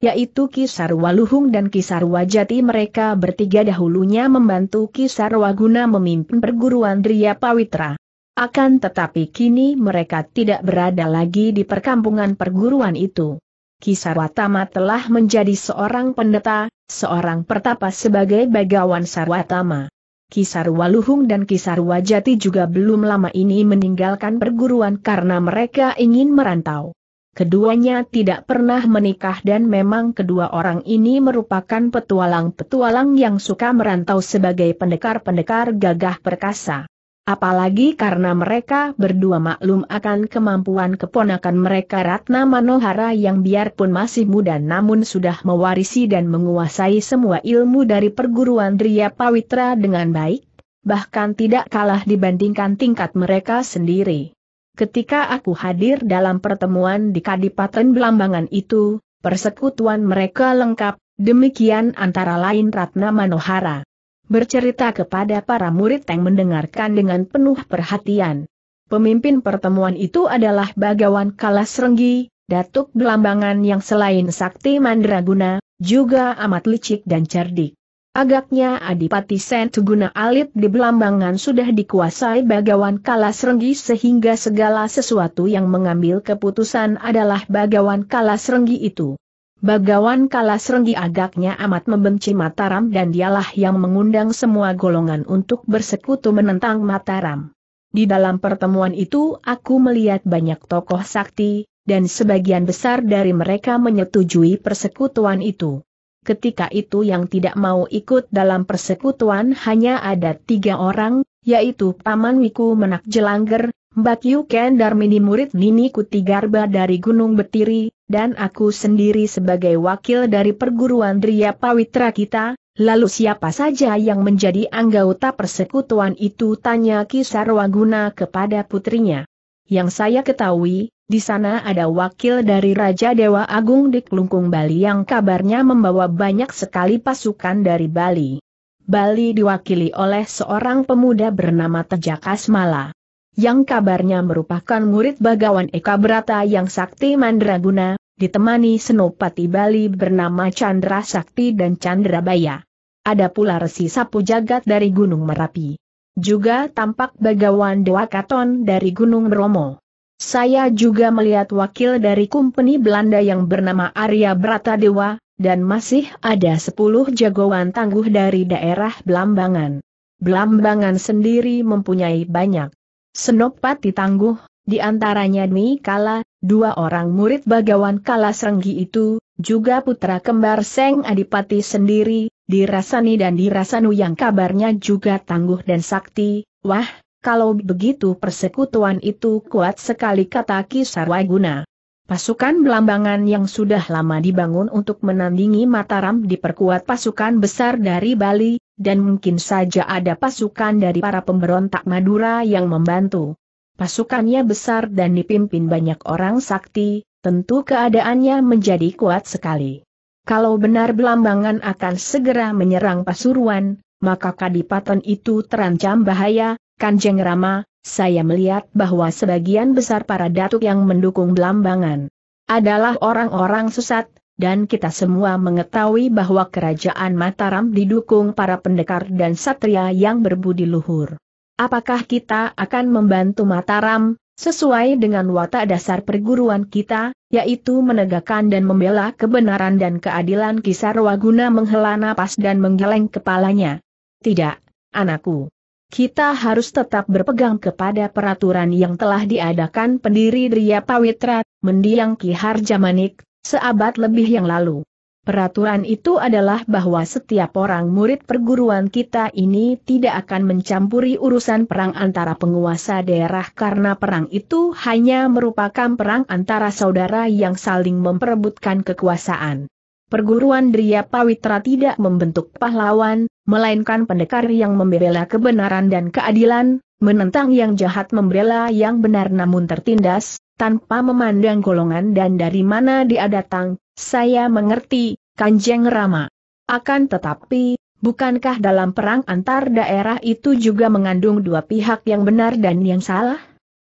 yaitu Kisarwa dan Kisarwa mereka bertiga dahulunya membantu Kisarwa memimpin perguruan Dria Pawitra. Akan tetapi kini mereka tidak berada lagi di perkampungan perguruan itu. Kisarwatama telah menjadi seorang pendeta, seorang pertapa sebagai Bagawan Sarwatama. Kisar Waluhung dan Kisar Wajati juga belum lama ini meninggalkan perguruan karena mereka ingin merantau. Keduanya tidak pernah menikah dan memang kedua orang ini merupakan petualang-petualang yang suka merantau sebagai pendekar-pendekar gagah perkasa apalagi karena mereka berdua maklum akan kemampuan keponakan mereka Ratna Manohara yang biarpun masih muda namun sudah mewarisi dan menguasai semua ilmu dari perguruan Dria Pawitra dengan baik, bahkan tidak kalah dibandingkan tingkat mereka sendiri. Ketika aku hadir dalam pertemuan di Kadipaten Belambangan itu, persekutuan mereka lengkap, demikian antara lain Ratna Manohara bercerita kepada para murid yang mendengarkan dengan penuh perhatian. Pemimpin pertemuan itu adalah Bagawan Kalasrenggi, Datuk Belambangan yang selain sakti mandraguna, juga amat licik dan cerdik. Agaknya Adipati Sentuguna Alit di Belambangan sudah dikuasai Bagawan Kalasrenggi sehingga segala sesuatu yang mengambil keputusan adalah Bagawan Kalasrenggi itu. Bagawan renggi agaknya amat membenci Mataram dan dialah yang mengundang semua golongan untuk bersekutu menentang Mataram. Di dalam pertemuan itu aku melihat banyak tokoh sakti, dan sebagian besar dari mereka menyetujui persekutuan itu. Ketika itu yang tidak mau ikut dalam persekutuan hanya ada tiga orang, yaitu Paman Wiku Menak Jelangger, Mbak Yu darmini murid Nini Kutigarba dari Gunung Betiri, dan aku sendiri sebagai wakil dari perguruan Dria Pawitra kita, lalu siapa saja yang menjadi anggota persekutuan itu tanya Kisarwaguna kepada putrinya. Yang saya ketahui, di sana ada wakil dari Raja Dewa Agung di Kelungkung Bali yang kabarnya membawa banyak sekali pasukan dari Bali. Bali diwakili oleh seorang pemuda bernama Tejakas Mala yang kabarnya merupakan murid Bagawan Eka Brata yang sakti mandraguna, ditemani senopati Bali bernama Chandra Sakti dan Chandra Baya. Ada pula resi sapu jagat dari Gunung Merapi. Juga tampak Bagawan Dewakaton dari Gunung Bromo. Saya juga melihat wakil dari kumpeni Belanda yang bernama Arya Brata Dewa, dan masih ada 10 jagoan tangguh dari daerah Belambangan. Belambangan sendiri mempunyai banyak Senopati tangguh, di antaranya Dwi Kala, dua orang murid bagawan Kala Serenggi itu, juga putra kembar Seng Adipati sendiri, dirasani dan dirasanu yang kabarnya juga tangguh dan sakti, wah, kalau begitu persekutuan itu kuat sekali kata Sarwaguna. Pasukan belambangan yang sudah lama dibangun untuk menandingi Mataram diperkuat pasukan besar dari Bali, dan mungkin saja ada pasukan dari para pemberontak Madura yang membantu. Pasukannya besar dan dipimpin banyak orang sakti, tentu keadaannya menjadi kuat sekali. Kalau benar Belambangan akan segera menyerang Pasuruan, maka kadipaten itu terancam bahaya, Kanjeng Rama, saya melihat bahwa sebagian besar para datuk yang mendukung Belambangan adalah orang-orang sesat, dan kita semua mengetahui bahwa kerajaan Mataram didukung para pendekar dan satria yang berbudi luhur. Apakah kita akan membantu Mataram, sesuai dengan watak dasar perguruan kita, yaitu menegakkan dan membela kebenaran dan keadilan Kisar Waguna menghela napas dan menggeleng kepalanya. Tidak, anakku. Kita harus tetap berpegang kepada peraturan yang telah diadakan pendiri Ria Pawitra, mendiang Ki Harjamanik, Seabad lebih yang lalu. Peraturan itu adalah bahwa setiap orang murid perguruan kita ini tidak akan mencampuri urusan perang antara penguasa daerah karena perang itu hanya merupakan perang antara saudara yang saling memperebutkan kekuasaan. Perguruan Dria Pawitra tidak membentuk pahlawan, melainkan pendekar yang membela kebenaran dan keadilan, menentang yang jahat membela yang benar namun tertindas, tanpa memandang golongan dan dari mana dia datang, saya mengerti, Kanjeng Rama. Akan tetapi, bukankah dalam perang antar daerah itu juga mengandung dua pihak yang benar dan yang salah?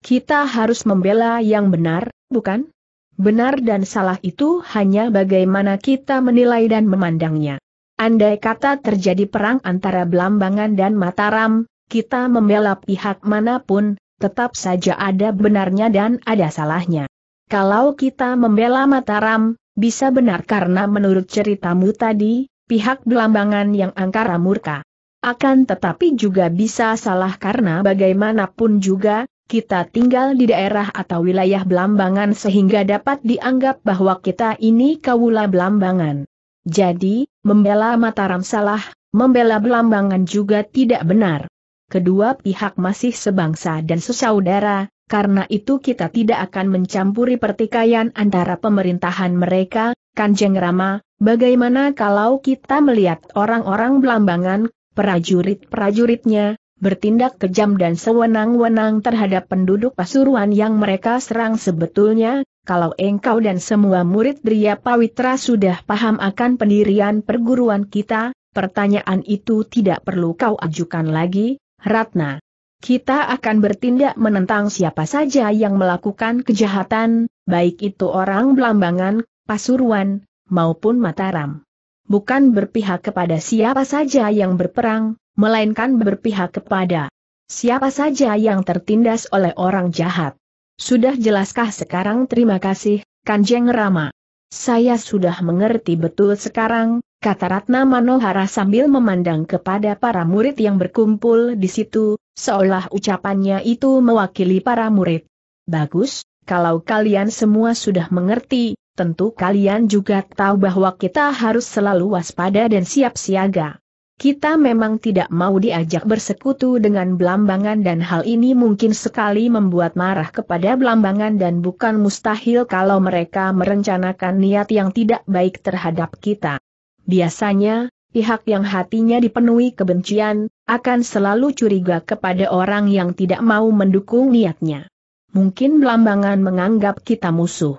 Kita harus membela yang benar, bukan? Benar dan salah itu hanya bagaimana kita menilai dan memandangnya. Andai kata terjadi perang antara Belambangan dan Mataram, kita membela pihak manapun, tetap saja ada benarnya dan ada salahnya. Kalau kita membela Mataram, bisa benar karena menurut ceritamu tadi, pihak belambangan yang angkara murka. Akan tetapi juga bisa salah karena bagaimanapun juga, kita tinggal di daerah atau wilayah Belambangan sehingga dapat dianggap bahwa kita ini kawula Belambangan. Jadi, membela Mataram salah, membela Belambangan juga tidak benar kedua pihak masih sebangsa dan sesaudara, karena itu kita tidak akan mencampuri pertikaian antara pemerintahan mereka, Kanjeng Rama, bagaimana kalau kita melihat orang-orang belambangan, prajurit-prajuritnya, bertindak kejam dan sewenang-wenang terhadap penduduk Pasuruan yang mereka serang sebetulnya, kalau engkau dan semua murid Dria Pawitra sudah paham akan pendirian perguruan kita, pertanyaan itu tidak perlu kau ajukan lagi, Ratna. Kita akan bertindak menentang siapa saja yang melakukan kejahatan, baik itu orang Belambangan, Pasuruan, maupun Mataram. Bukan berpihak kepada siapa saja yang berperang, melainkan berpihak kepada siapa saja yang tertindas oleh orang jahat. Sudah jelaskah sekarang terima kasih, Kanjeng Rama? Saya sudah mengerti betul sekarang, kata Ratna Manohara sambil memandang kepada para murid yang berkumpul di situ, seolah ucapannya itu mewakili para murid. Bagus, kalau kalian semua sudah mengerti, tentu kalian juga tahu bahwa kita harus selalu waspada dan siap siaga. Kita memang tidak mau diajak bersekutu dengan Belambangan dan hal ini mungkin sekali membuat marah kepada Belambangan dan bukan mustahil kalau mereka merencanakan niat yang tidak baik terhadap kita. Biasanya, pihak yang hatinya dipenuhi kebencian, akan selalu curiga kepada orang yang tidak mau mendukung niatnya. Mungkin lambangan menganggap kita musuh.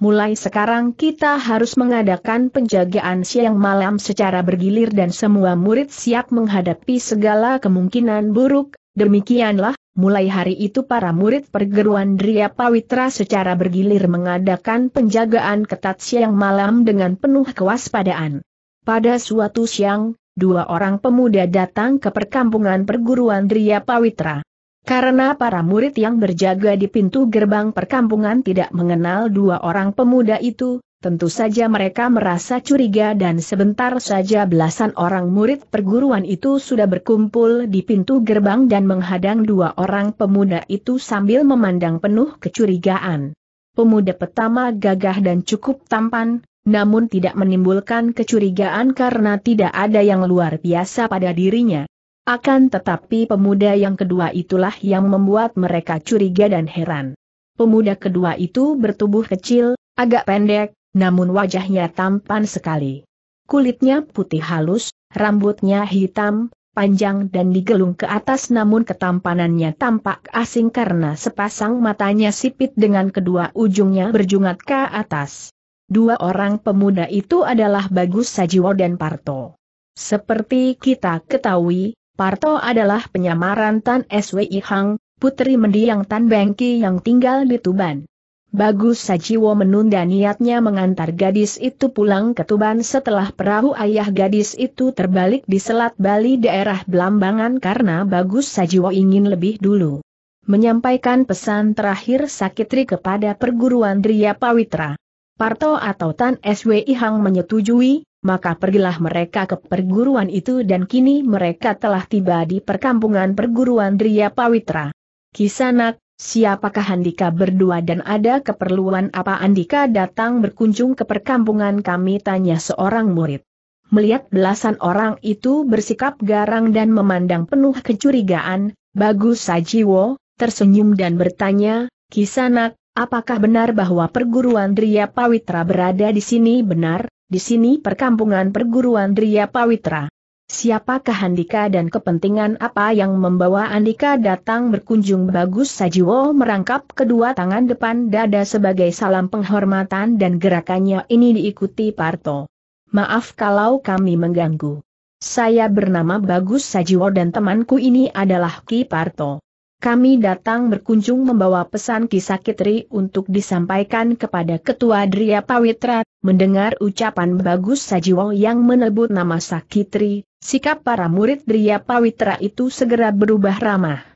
Mulai sekarang kita harus mengadakan penjagaan siang malam secara bergilir dan semua murid siap menghadapi segala kemungkinan buruk, demikianlah, mulai hari itu para murid perguruan Dria Pawitra secara bergilir mengadakan penjagaan ketat siang malam dengan penuh kewaspadaan. Pada suatu siang, dua orang pemuda datang ke perkampungan perguruan Dria Pawitra. Karena para murid yang berjaga di pintu gerbang perkampungan tidak mengenal dua orang pemuda itu, tentu saja mereka merasa curiga dan sebentar saja belasan orang murid perguruan itu sudah berkumpul di pintu gerbang dan menghadang dua orang pemuda itu sambil memandang penuh kecurigaan. Pemuda pertama gagah dan cukup tampan, namun tidak menimbulkan kecurigaan karena tidak ada yang luar biasa pada dirinya. Akan tetapi pemuda yang kedua itulah yang membuat mereka curiga dan heran. Pemuda kedua itu bertubuh kecil, agak pendek, namun wajahnya tampan sekali. Kulitnya putih halus, rambutnya hitam, panjang dan digelung ke atas namun ketampanannya tampak asing karena sepasang matanya sipit dengan kedua ujungnya berjungat ke atas. Dua orang pemuda itu adalah Bagus Sajiwo dan Parto. Seperti kita ketahui, Parto adalah penyamaran Tan SWI Hang, putri mendiang Tan Bengki yang tinggal di Tuban. Bagus Sajiwo menunda niatnya mengantar gadis itu pulang ke Tuban setelah perahu ayah gadis itu terbalik di Selat Bali daerah Blambangan karena Bagus Sajiwo ingin lebih dulu. Menyampaikan pesan terakhir Sakitri kepada perguruan Dria Pawitra. Parto atau Tan SWI Hang menyetujui, maka pergilah mereka ke perguruan itu dan kini mereka telah tiba di perkampungan perguruan Dria Pawitra. Kisanak, siapakah Andika berdua dan ada keperluan apa Andika datang berkunjung ke perkampungan kami tanya seorang murid. Melihat belasan orang itu bersikap garang dan memandang penuh kecurigaan, Bagus Sajiwo, tersenyum dan bertanya, Kisanak, Apakah benar bahwa perguruan Dria Pawitra berada di sini benar, di sini perkampungan perguruan Dria Pawitra? Siapakah Andika dan kepentingan apa yang membawa Andika datang berkunjung Bagus Sajiwo merangkap kedua tangan depan dada sebagai salam penghormatan dan gerakannya ini diikuti Parto. Maaf kalau kami mengganggu. Saya bernama Bagus Sajiwo dan temanku ini adalah Ki Parto. Kami datang berkunjung membawa pesan Kisakitri untuk disampaikan kepada Ketua Dria Pawitra, mendengar ucapan Bagus Sajiwo yang menebut nama Sakitri, sikap para murid Dria Pawitra itu segera berubah ramah.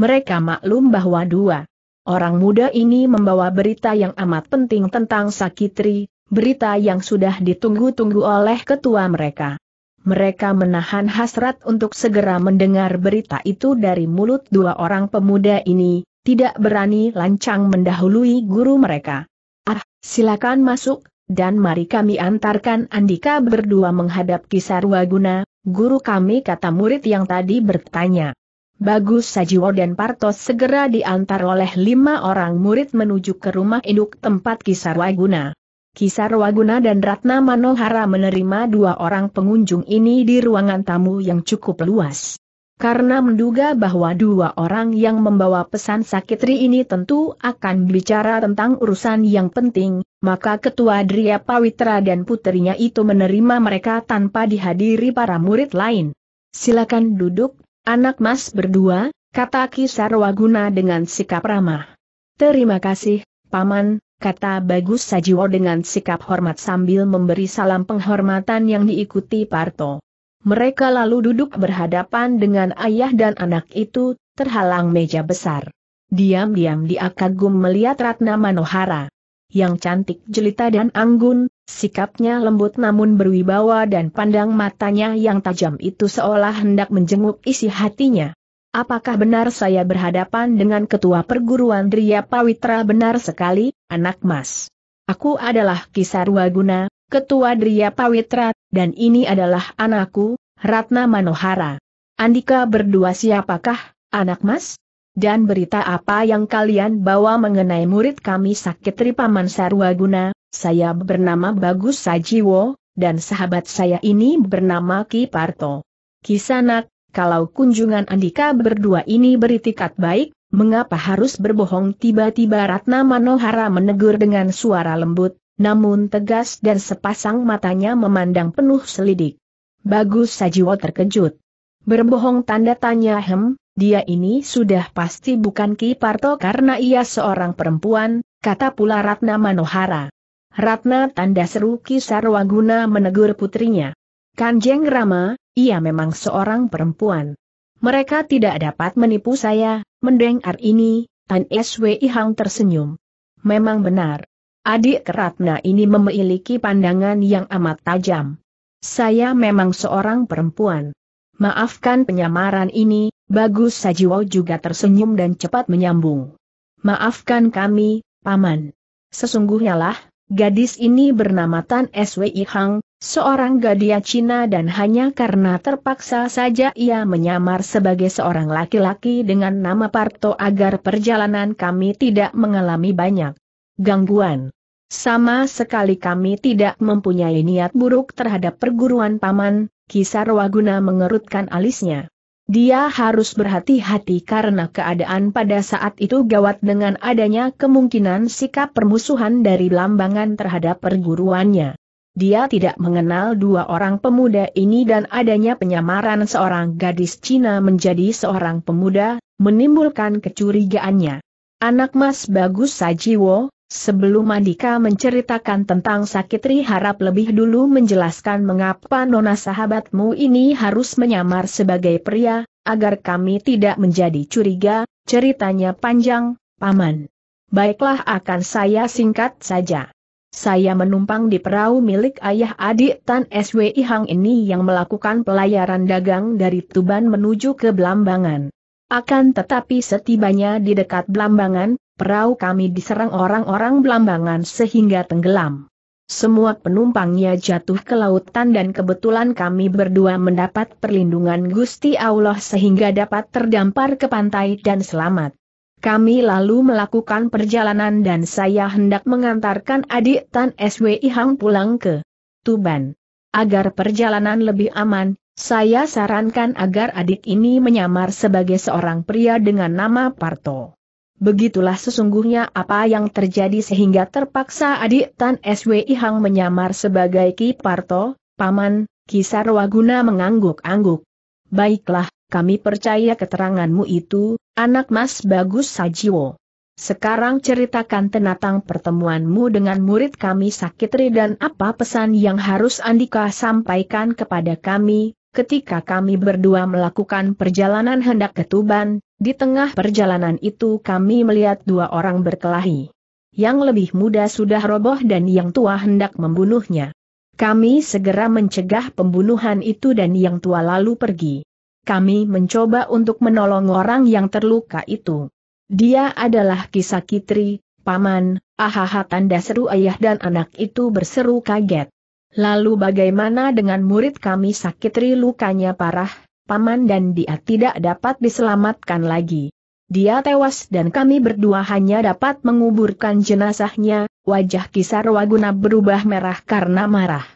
Mereka maklum bahwa dua orang muda ini membawa berita yang amat penting tentang Sakitri, berita yang sudah ditunggu-tunggu oleh ketua mereka. Mereka menahan hasrat untuk segera mendengar berita itu dari mulut dua orang pemuda ini, tidak berani lancang mendahului guru mereka. Ah, silakan masuk, dan mari kami antarkan Andika berdua menghadap kisar Waguna, guru kami kata murid yang tadi bertanya. Bagus Sajiwo dan Partos segera diantar oleh lima orang murid menuju ke rumah induk tempat kisar Waguna. Kisar Waguna dan Ratna Manohara menerima dua orang pengunjung ini di ruangan tamu yang cukup luas. Karena menduga bahwa dua orang yang membawa pesan sakitri ini tentu akan bicara tentang urusan yang penting, maka Ketua Dria Pawitra dan putrinya itu menerima mereka tanpa dihadiri para murid lain. Silakan duduk, anak mas berdua, kata Kisar Waguna dengan sikap ramah. Terima kasih, Paman, kata Bagus Sajiwo dengan sikap hormat sambil memberi salam penghormatan yang diikuti Parto. Mereka lalu duduk berhadapan dengan ayah dan anak itu, terhalang meja besar. Diam-diam dia kagum melihat Ratna Manohara. Yang cantik jelita dan anggun, sikapnya lembut namun berwibawa dan pandang matanya yang tajam itu seolah hendak menjenguk isi hatinya. Apakah benar saya berhadapan dengan ketua perguruan Dria Pawitra benar sekali, anak mas? Aku adalah Kisar Waguna, ketua Dria Pawitra, dan ini adalah anakku, Ratna Manohara. Andika berdua siapakah, anak mas? Dan berita apa yang kalian bawa mengenai murid kami sakit Ripaman Sarwaguna, saya bernama Bagus Sajiwo, dan sahabat saya ini bernama Ki Parto. Kisanak, kalau kunjungan Andika berdua ini beritikat baik, mengapa harus berbohong tiba-tiba Ratna Manohara menegur dengan suara lembut, namun tegas dan sepasang matanya memandang penuh selidik. Bagus Sajiwo terkejut. Berbohong tanda tanya hem, dia ini sudah pasti bukan Ki Parto karena ia seorang perempuan, kata pula Ratna Manohara. Ratna tanda seru Ki Sarwaguna menegur putrinya. Kanjeng Rama, ia memang seorang perempuan. Mereka tidak dapat menipu saya, mendengar ini, Tan Swi Hang tersenyum. Memang benar. Adik Ratna ini memiliki pandangan yang amat tajam. Saya memang seorang perempuan. Maafkan penyamaran ini, Bagus Sajiwo juga tersenyum dan cepat menyambung. Maafkan kami, Paman. Sesungguhnya lah, gadis ini bernama Tan Swi Hang, Seorang gadia Cina dan hanya karena terpaksa saja ia menyamar sebagai seorang laki-laki dengan nama Parto agar perjalanan kami tidak mengalami banyak gangguan. Sama sekali kami tidak mempunyai niat buruk terhadap perguruan paman, Kisar Waguna mengerutkan alisnya. Dia harus berhati-hati karena keadaan pada saat itu gawat dengan adanya kemungkinan sikap permusuhan dari lambangan terhadap perguruannya. Dia tidak mengenal dua orang pemuda ini dan adanya penyamaran seorang gadis Cina menjadi seorang pemuda, menimbulkan kecurigaannya. Anak Mas Bagus Sajiwo, sebelum Mandika menceritakan tentang sakitri harap lebih dulu menjelaskan mengapa nona sahabatmu ini harus menyamar sebagai pria, agar kami tidak menjadi curiga, ceritanya panjang, Paman. Baiklah akan saya singkat saja. Saya menumpang di perahu milik ayah adik Tan SWI Hang ini yang melakukan pelayaran dagang dari Tuban menuju ke Belambangan. Akan tetapi setibanya di dekat Belambangan, perahu kami diserang orang-orang Belambangan sehingga tenggelam. Semua penumpangnya jatuh ke lautan dan kebetulan kami berdua mendapat perlindungan Gusti Allah sehingga dapat terdampar ke pantai dan selamat. Kami lalu melakukan perjalanan dan saya hendak mengantarkan adik Tan SWI Hang pulang ke Tuban. Agar perjalanan lebih aman, saya sarankan agar adik ini menyamar sebagai seorang pria dengan nama Parto. Begitulah sesungguhnya apa yang terjadi sehingga terpaksa adik Tan SWI Hang menyamar sebagai Ki Parto, Paman, Kisarwaguna mengangguk-angguk. Baiklah, kami percaya keteranganmu itu, anak mas bagus Sajiwo. Sekarang ceritakan tentang pertemuanmu dengan murid kami Sakitri dan apa pesan yang harus Andika sampaikan kepada kami, ketika kami berdua melakukan perjalanan hendak ke Tuban, di tengah perjalanan itu kami melihat dua orang berkelahi. Yang lebih muda sudah roboh dan yang tua hendak membunuhnya. Kami segera mencegah pembunuhan itu dan yang tua lalu pergi kami mencoba untuk menolong orang yang terluka itu. Dia adalah kisah kitri, paman, ahaha tanda seru ayah dan anak itu berseru kaget. Lalu bagaimana dengan murid kami Sakitri lukanya parah, paman dan dia tidak dapat diselamatkan lagi. Dia tewas dan kami berdua hanya dapat menguburkan jenazahnya, wajah kisar waguna berubah merah karena marah.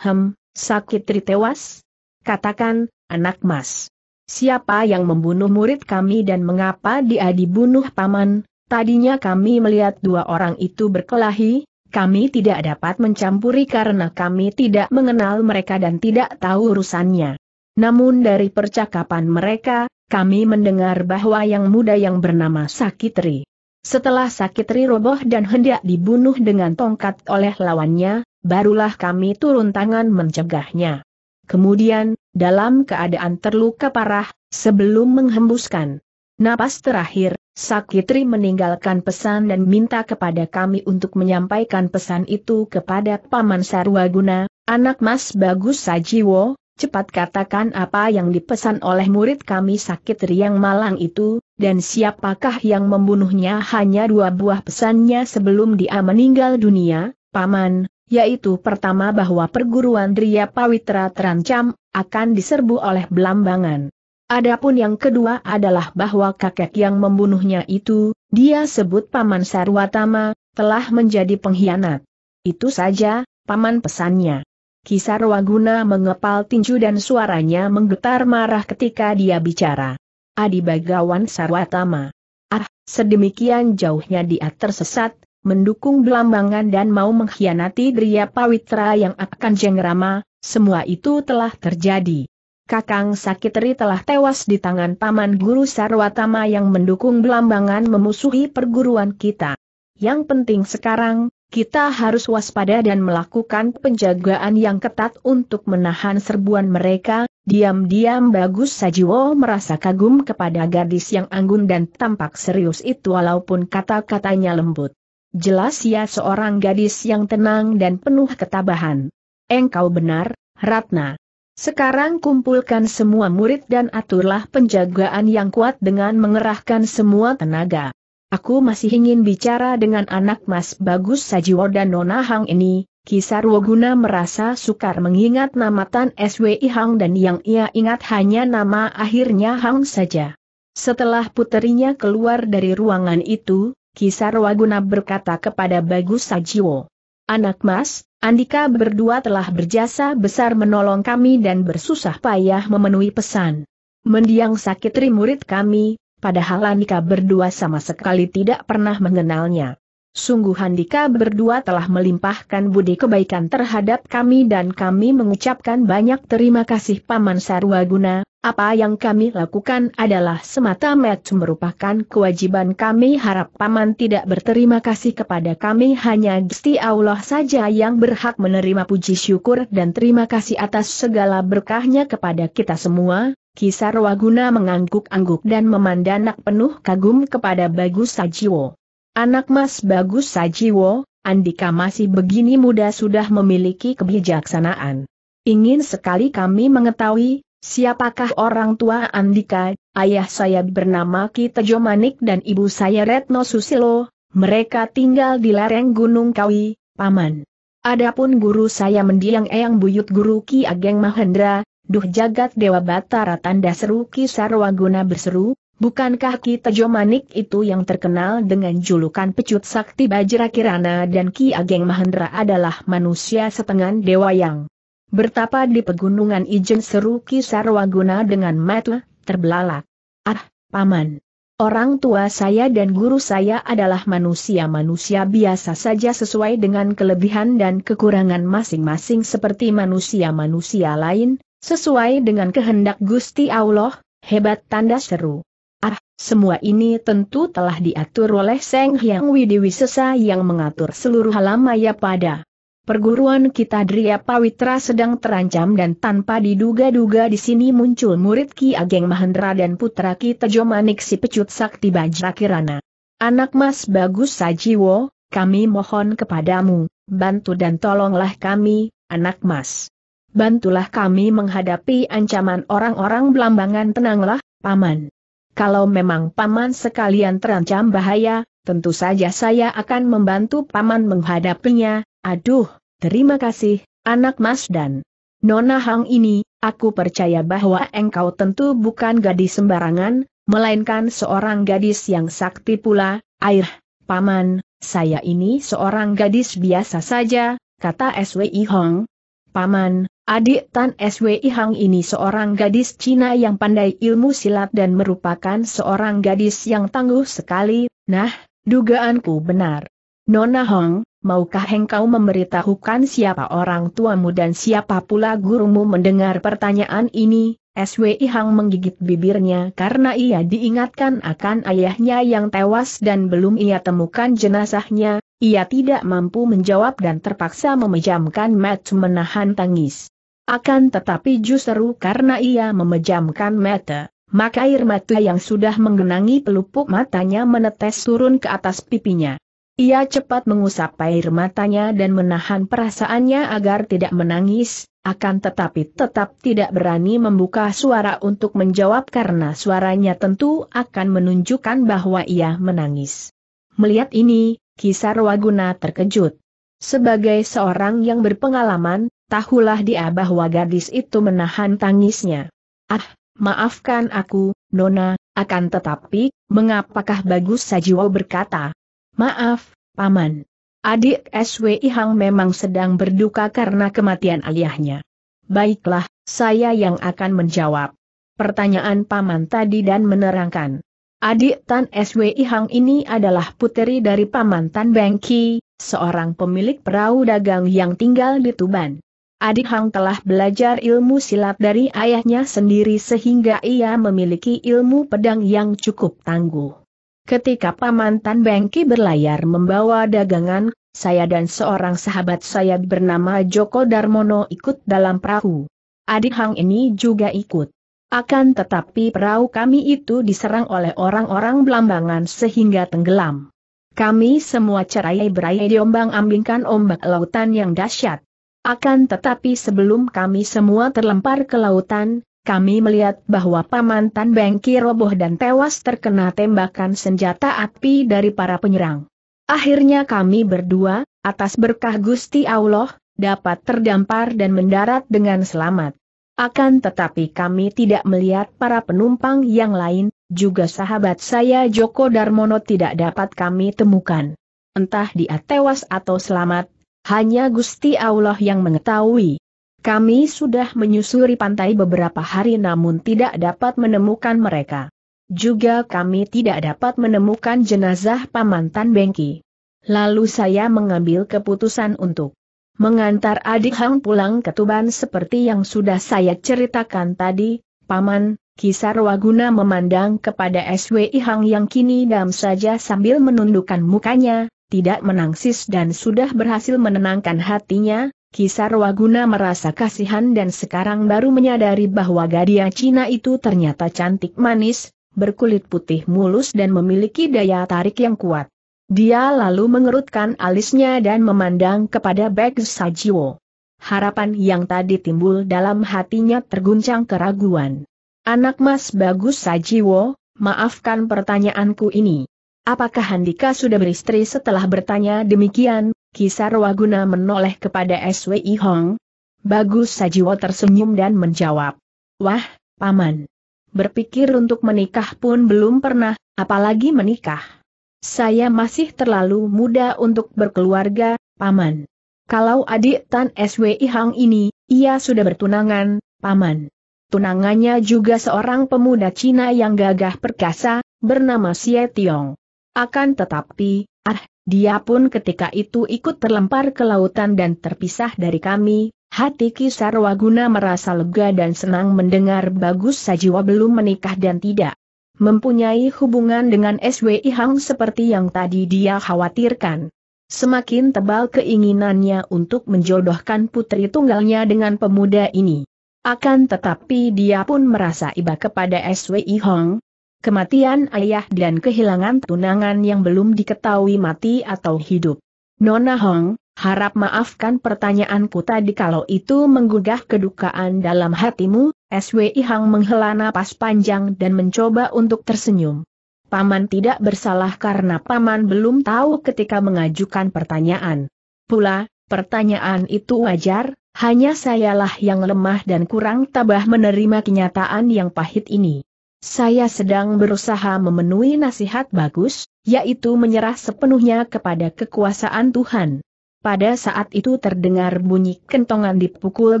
Hem, sakitri tewas? Katakan, Anak mas. Siapa yang membunuh murid kami dan mengapa dia dibunuh paman? Tadinya kami melihat dua orang itu berkelahi, kami tidak dapat mencampuri karena kami tidak mengenal mereka dan tidak tahu urusannya. Namun dari percakapan mereka, kami mendengar bahwa yang muda yang bernama Sakitri. Setelah Sakitri roboh dan hendak dibunuh dengan tongkat oleh lawannya, barulah kami turun tangan mencegahnya. Kemudian, dalam keadaan terluka parah, sebelum menghembuskan napas terakhir, Sakitri meninggalkan pesan dan minta kepada kami untuk menyampaikan pesan itu kepada Paman Sarwaguna, anak mas bagus Sajiwo, cepat katakan apa yang dipesan oleh murid kami Sakitri yang malang itu, dan siapakah yang membunuhnya hanya dua buah pesannya sebelum dia meninggal dunia, Paman, yaitu pertama bahwa perguruan Dria Pawitra terancam, akan diserbu oleh belambangan. Adapun yang kedua adalah bahwa kakek yang membunuhnya itu, dia sebut Paman Sarwatama, telah menjadi pengkhianat. Itu saja, Paman pesannya. Kisar Waguna mengepal tinju dan suaranya menggetar marah ketika dia bicara. Adi Bagawan Sarwatama. Ah, sedemikian jauhnya dia tersesat, mendukung Belambangan dan mau mengkhianati Dria Pawitra yang akan jengrama, semua itu telah terjadi. Kakang Sakitri telah tewas di tangan Paman Guru Sarwatama yang mendukung Belambangan memusuhi perguruan kita. Yang penting sekarang, kita harus waspada dan melakukan penjagaan yang ketat untuk menahan serbuan mereka. Diam-diam Bagus Sajiwo merasa kagum kepada gadis yang anggun dan tampak serius itu walaupun kata-katanya lembut. Jelas ia seorang gadis yang tenang dan penuh ketabahan. Engkau benar, Ratna. Sekarang kumpulkan semua murid dan aturlah penjagaan yang kuat dengan mengerahkan semua tenaga. Aku masih ingin bicara dengan anak Mas Bagus Sajiwo dan Nona Hang ini, Kisar Woguna merasa sukar mengingat nama Tan SWI Hang dan yang ia ingat hanya nama akhirnya Hang saja. Setelah puterinya keluar dari ruangan itu, Kisar Waguna berkata kepada Bagus Sajiwo. Anak mas, Andika berdua telah berjasa besar menolong kami dan bersusah payah memenuhi pesan. Mendiang sakit murid kami, padahal Andika berdua sama sekali tidak pernah mengenalnya. Sungguh Handika berdua telah melimpahkan budi kebaikan terhadap kami dan kami mengucapkan banyak terima kasih Paman Sarwaguna, apa yang kami lakukan adalah semata-mata merupakan kewajiban kami harap Paman tidak berterima kasih kepada kami hanya Gusti Allah saja yang berhak menerima puji syukur dan terima kasih atas segala berkahnya kepada kita semua. Kisarwaguna mengangguk-angguk dan memandang penuh kagum kepada Bagus Sajiwo. Anak Mas Bagus Sajiwo, Andika masih begini muda sudah memiliki kebijaksanaan. Ingin sekali kami mengetahui, siapakah orang tua Andika, ayah saya bernama Kitejo Manik dan ibu saya Retno Susilo, mereka tinggal di lereng Gunung Kawi, Paman. Adapun guru saya mendiang Eyang Buyut Guru Ki Ageng Mahendra, Duh jagat Dewa Batara tanda seru Ki Sarwaguna berseru, Bukankah Ki Tejo Manik itu yang terkenal dengan julukan pecut sakti Bajra Kirana dan Ki Ageng Mahendra adalah manusia setengah dewa yang bertapa di pegunungan Ijen Seru Ki Sarwaguna dengan mata terbelalak. Ah, paman. Orang tua saya dan guru saya adalah manusia-manusia biasa saja sesuai dengan kelebihan dan kekurangan masing-masing seperti manusia-manusia lain, sesuai dengan kehendak Gusti Allah, hebat tanda seru. Ah, semua ini tentu telah diatur oleh Seng Hyang Widiwisesa yang mengatur seluruh halamaya pada perguruan kita Dria Pawitra sedang terancam dan tanpa diduga-duga di sini muncul murid Ki Ageng Mahendra dan putra Ki Tejo Manik si pecut sakti Bajrakirana. Anak Mas Bagus Sajiwo, kami mohon kepadamu, bantu dan tolonglah kami, anak Mas. Bantulah kami menghadapi ancaman orang-orang belambangan tenanglah, Paman. Kalau memang paman sekalian terancam bahaya, tentu saja saya akan membantu paman menghadapinya. Aduh, terima kasih, anak mas dan Nona Hang ini, aku percaya bahwa engkau tentu bukan gadis sembarangan, melainkan seorang gadis yang sakti pula. Air, paman, saya ini seorang gadis biasa saja, kata SWI Hong, Paman, adik Tan SWI Hang ini seorang gadis Cina yang pandai ilmu silat dan merupakan seorang gadis yang tangguh sekali, nah, dugaanku benar. Nona Hong, maukah engkau memberitahukan siapa orang tuamu dan siapa pula gurumu mendengar pertanyaan ini? SWI Hang menggigit bibirnya karena ia diingatkan akan ayahnya yang tewas dan belum ia temukan jenazahnya, ia tidak mampu menjawab dan terpaksa memejamkan mata menahan tangis. Akan tetapi justru karena ia memejamkan mata, maka air mata yang sudah menggenangi pelupuk matanya menetes turun ke atas pipinya. Ia cepat mengusap air matanya dan menahan perasaannya agar tidak menangis, akan tetapi tetap tidak berani membuka suara untuk menjawab karena suaranya tentu akan menunjukkan bahwa ia menangis. Melihat ini, Kisar Waguna terkejut. Sebagai seorang yang berpengalaman, tahulah dia bahwa gadis itu menahan tangisnya. Ah, maafkan aku, Nona, akan tetapi, mengapakah Bagus Sajiwo berkata? Maaf, Paman. Adik SWI Hang memang sedang berduka karena kematian ayahnya. Baiklah, saya yang akan menjawab pertanyaan Paman tadi dan menerangkan. Adik Tan SWI Hang ini adalah puteri dari Paman Tan Bengki, seorang pemilik perahu dagang yang tinggal di Tuban. Adik Hang telah belajar ilmu silat dari ayahnya sendiri sehingga ia memiliki ilmu pedang yang cukup tangguh. Ketika Paman Tan Bengki berlayar membawa dagangan, saya dan seorang sahabat saya bernama Joko Darmono ikut dalam perahu. Adik Hang ini juga ikut. Akan tetapi perahu kami itu diserang oleh orang-orang belambangan sehingga tenggelam. Kami semua cerai berai diombang ambingkan ombak lautan yang dahsyat. Akan tetapi sebelum kami semua terlempar ke lautan, kami melihat bahwa Paman Tan Bengki roboh dan tewas terkena tembakan senjata api dari para penyerang. Akhirnya kami berdua, atas berkah Gusti Allah, dapat terdampar dan mendarat dengan selamat. Akan tetapi kami tidak melihat para penumpang yang lain, juga sahabat saya Joko Darmono tidak dapat kami temukan. Entah dia tewas atau selamat, hanya Gusti Allah yang mengetahui. Kami sudah menyusuri pantai beberapa hari namun tidak dapat menemukan mereka. Juga kami tidak dapat menemukan jenazah Pamantan Bengki. Lalu saya mengambil keputusan untuk Mengantar adik Hang pulang ke Tuban seperti yang sudah saya ceritakan tadi, Paman, Kisar Waguna memandang kepada SWI Hang yang kini dam saja sambil menundukkan mukanya, tidak menangsis dan sudah berhasil menenangkan hatinya, Kisar Waguna merasa kasihan dan sekarang baru menyadari bahwa Gadia Cina itu ternyata cantik manis, berkulit putih mulus dan memiliki daya tarik yang kuat. Dia lalu mengerutkan alisnya dan memandang kepada Beg Sajiwo. Harapan yang tadi timbul dalam hatinya terguncang keraguan. Anak mas bagus Sajiwo, maafkan pertanyaanku ini. Apakah Handika sudah beristri setelah bertanya demikian, kisar waguna menoleh kepada SWI Hong? Bagus Sajiwo tersenyum dan menjawab. Wah, paman. Berpikir untuk menikah pun belum pernah, apalagi menikah saya masih terlalu muda untuk berkeluarga, Paman. Kalau adik Tan SWI Hang ini, ia sudah bertunangan, Paman. Tunangannya juga seorang pemuda Cina yang gagah perkasa, bernama Xie Tiong. Akan tetapi, ah, dia pun ketika itu ikut terlempar ke lautan dan terpisah dari kami, hati Sarwaguna merasa lega dan senang mendengar Bagus Sajiwa belum menikah dan tidak mempunyai hubungan dengan SWI Hang seperti yang tadi dia khawatirkan. Semakin tebal keinginannya untuk menjodohkan putri tunggalnya dengan pemuda ini. Akan tetapi dia pun merasa iba kepada SWI Hong. Kematian ayah dan kehilangan tunangan yang belum diketahui mati atau hidup. Nona Hong, harap maafkan pertanyaanku tadi kalau itu menggugah kedukaan dalam hatimu, SWI Hang menghela napas panjang dan mencoba untuk tersenyum. Paman tidak bersalah karena Paman belum tahu ketika mengajukan pertanyaan. Pula, pertanyaan itu wajar, hanya sayalah yang lemah dan kurang tabah menerima kenyataan yang pahit ini. Saya sedang berusaha memenuhi nasihat bagus, yaitu menyerah sepenuhnya kepada kekuasaan Tuhan. Pada saat itu terdengar bunyi kentongan dipukul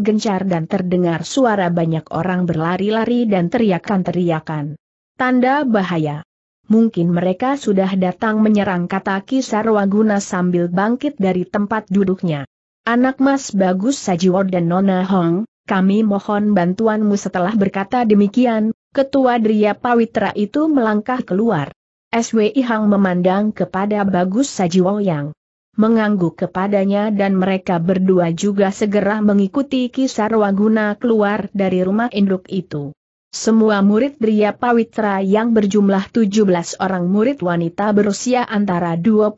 gencar dan terdengar suara banyak orang berlari-lari dan teriakan-teriakan. Tanda bahaya. Mungkin mereka sudah datang menyerang kata Kisarwaguna sambil bangkit dari tempat duduknya. Anak Mas Bagus Sajiwor dan Nona Hong, kami mohon bantuanmu setelah berkata demikian, ketua Dria Pawitra itu melangkah keluar. SWI Hang memandang kepada Bagus yang mengangguk kepadanya dan mereka berdua juga segera mengikuti kisar waguna keluar dari rumah induk itu. Semua murid Dria Pawitra yang berjumlah 17 orang murid wanita berusia antara 25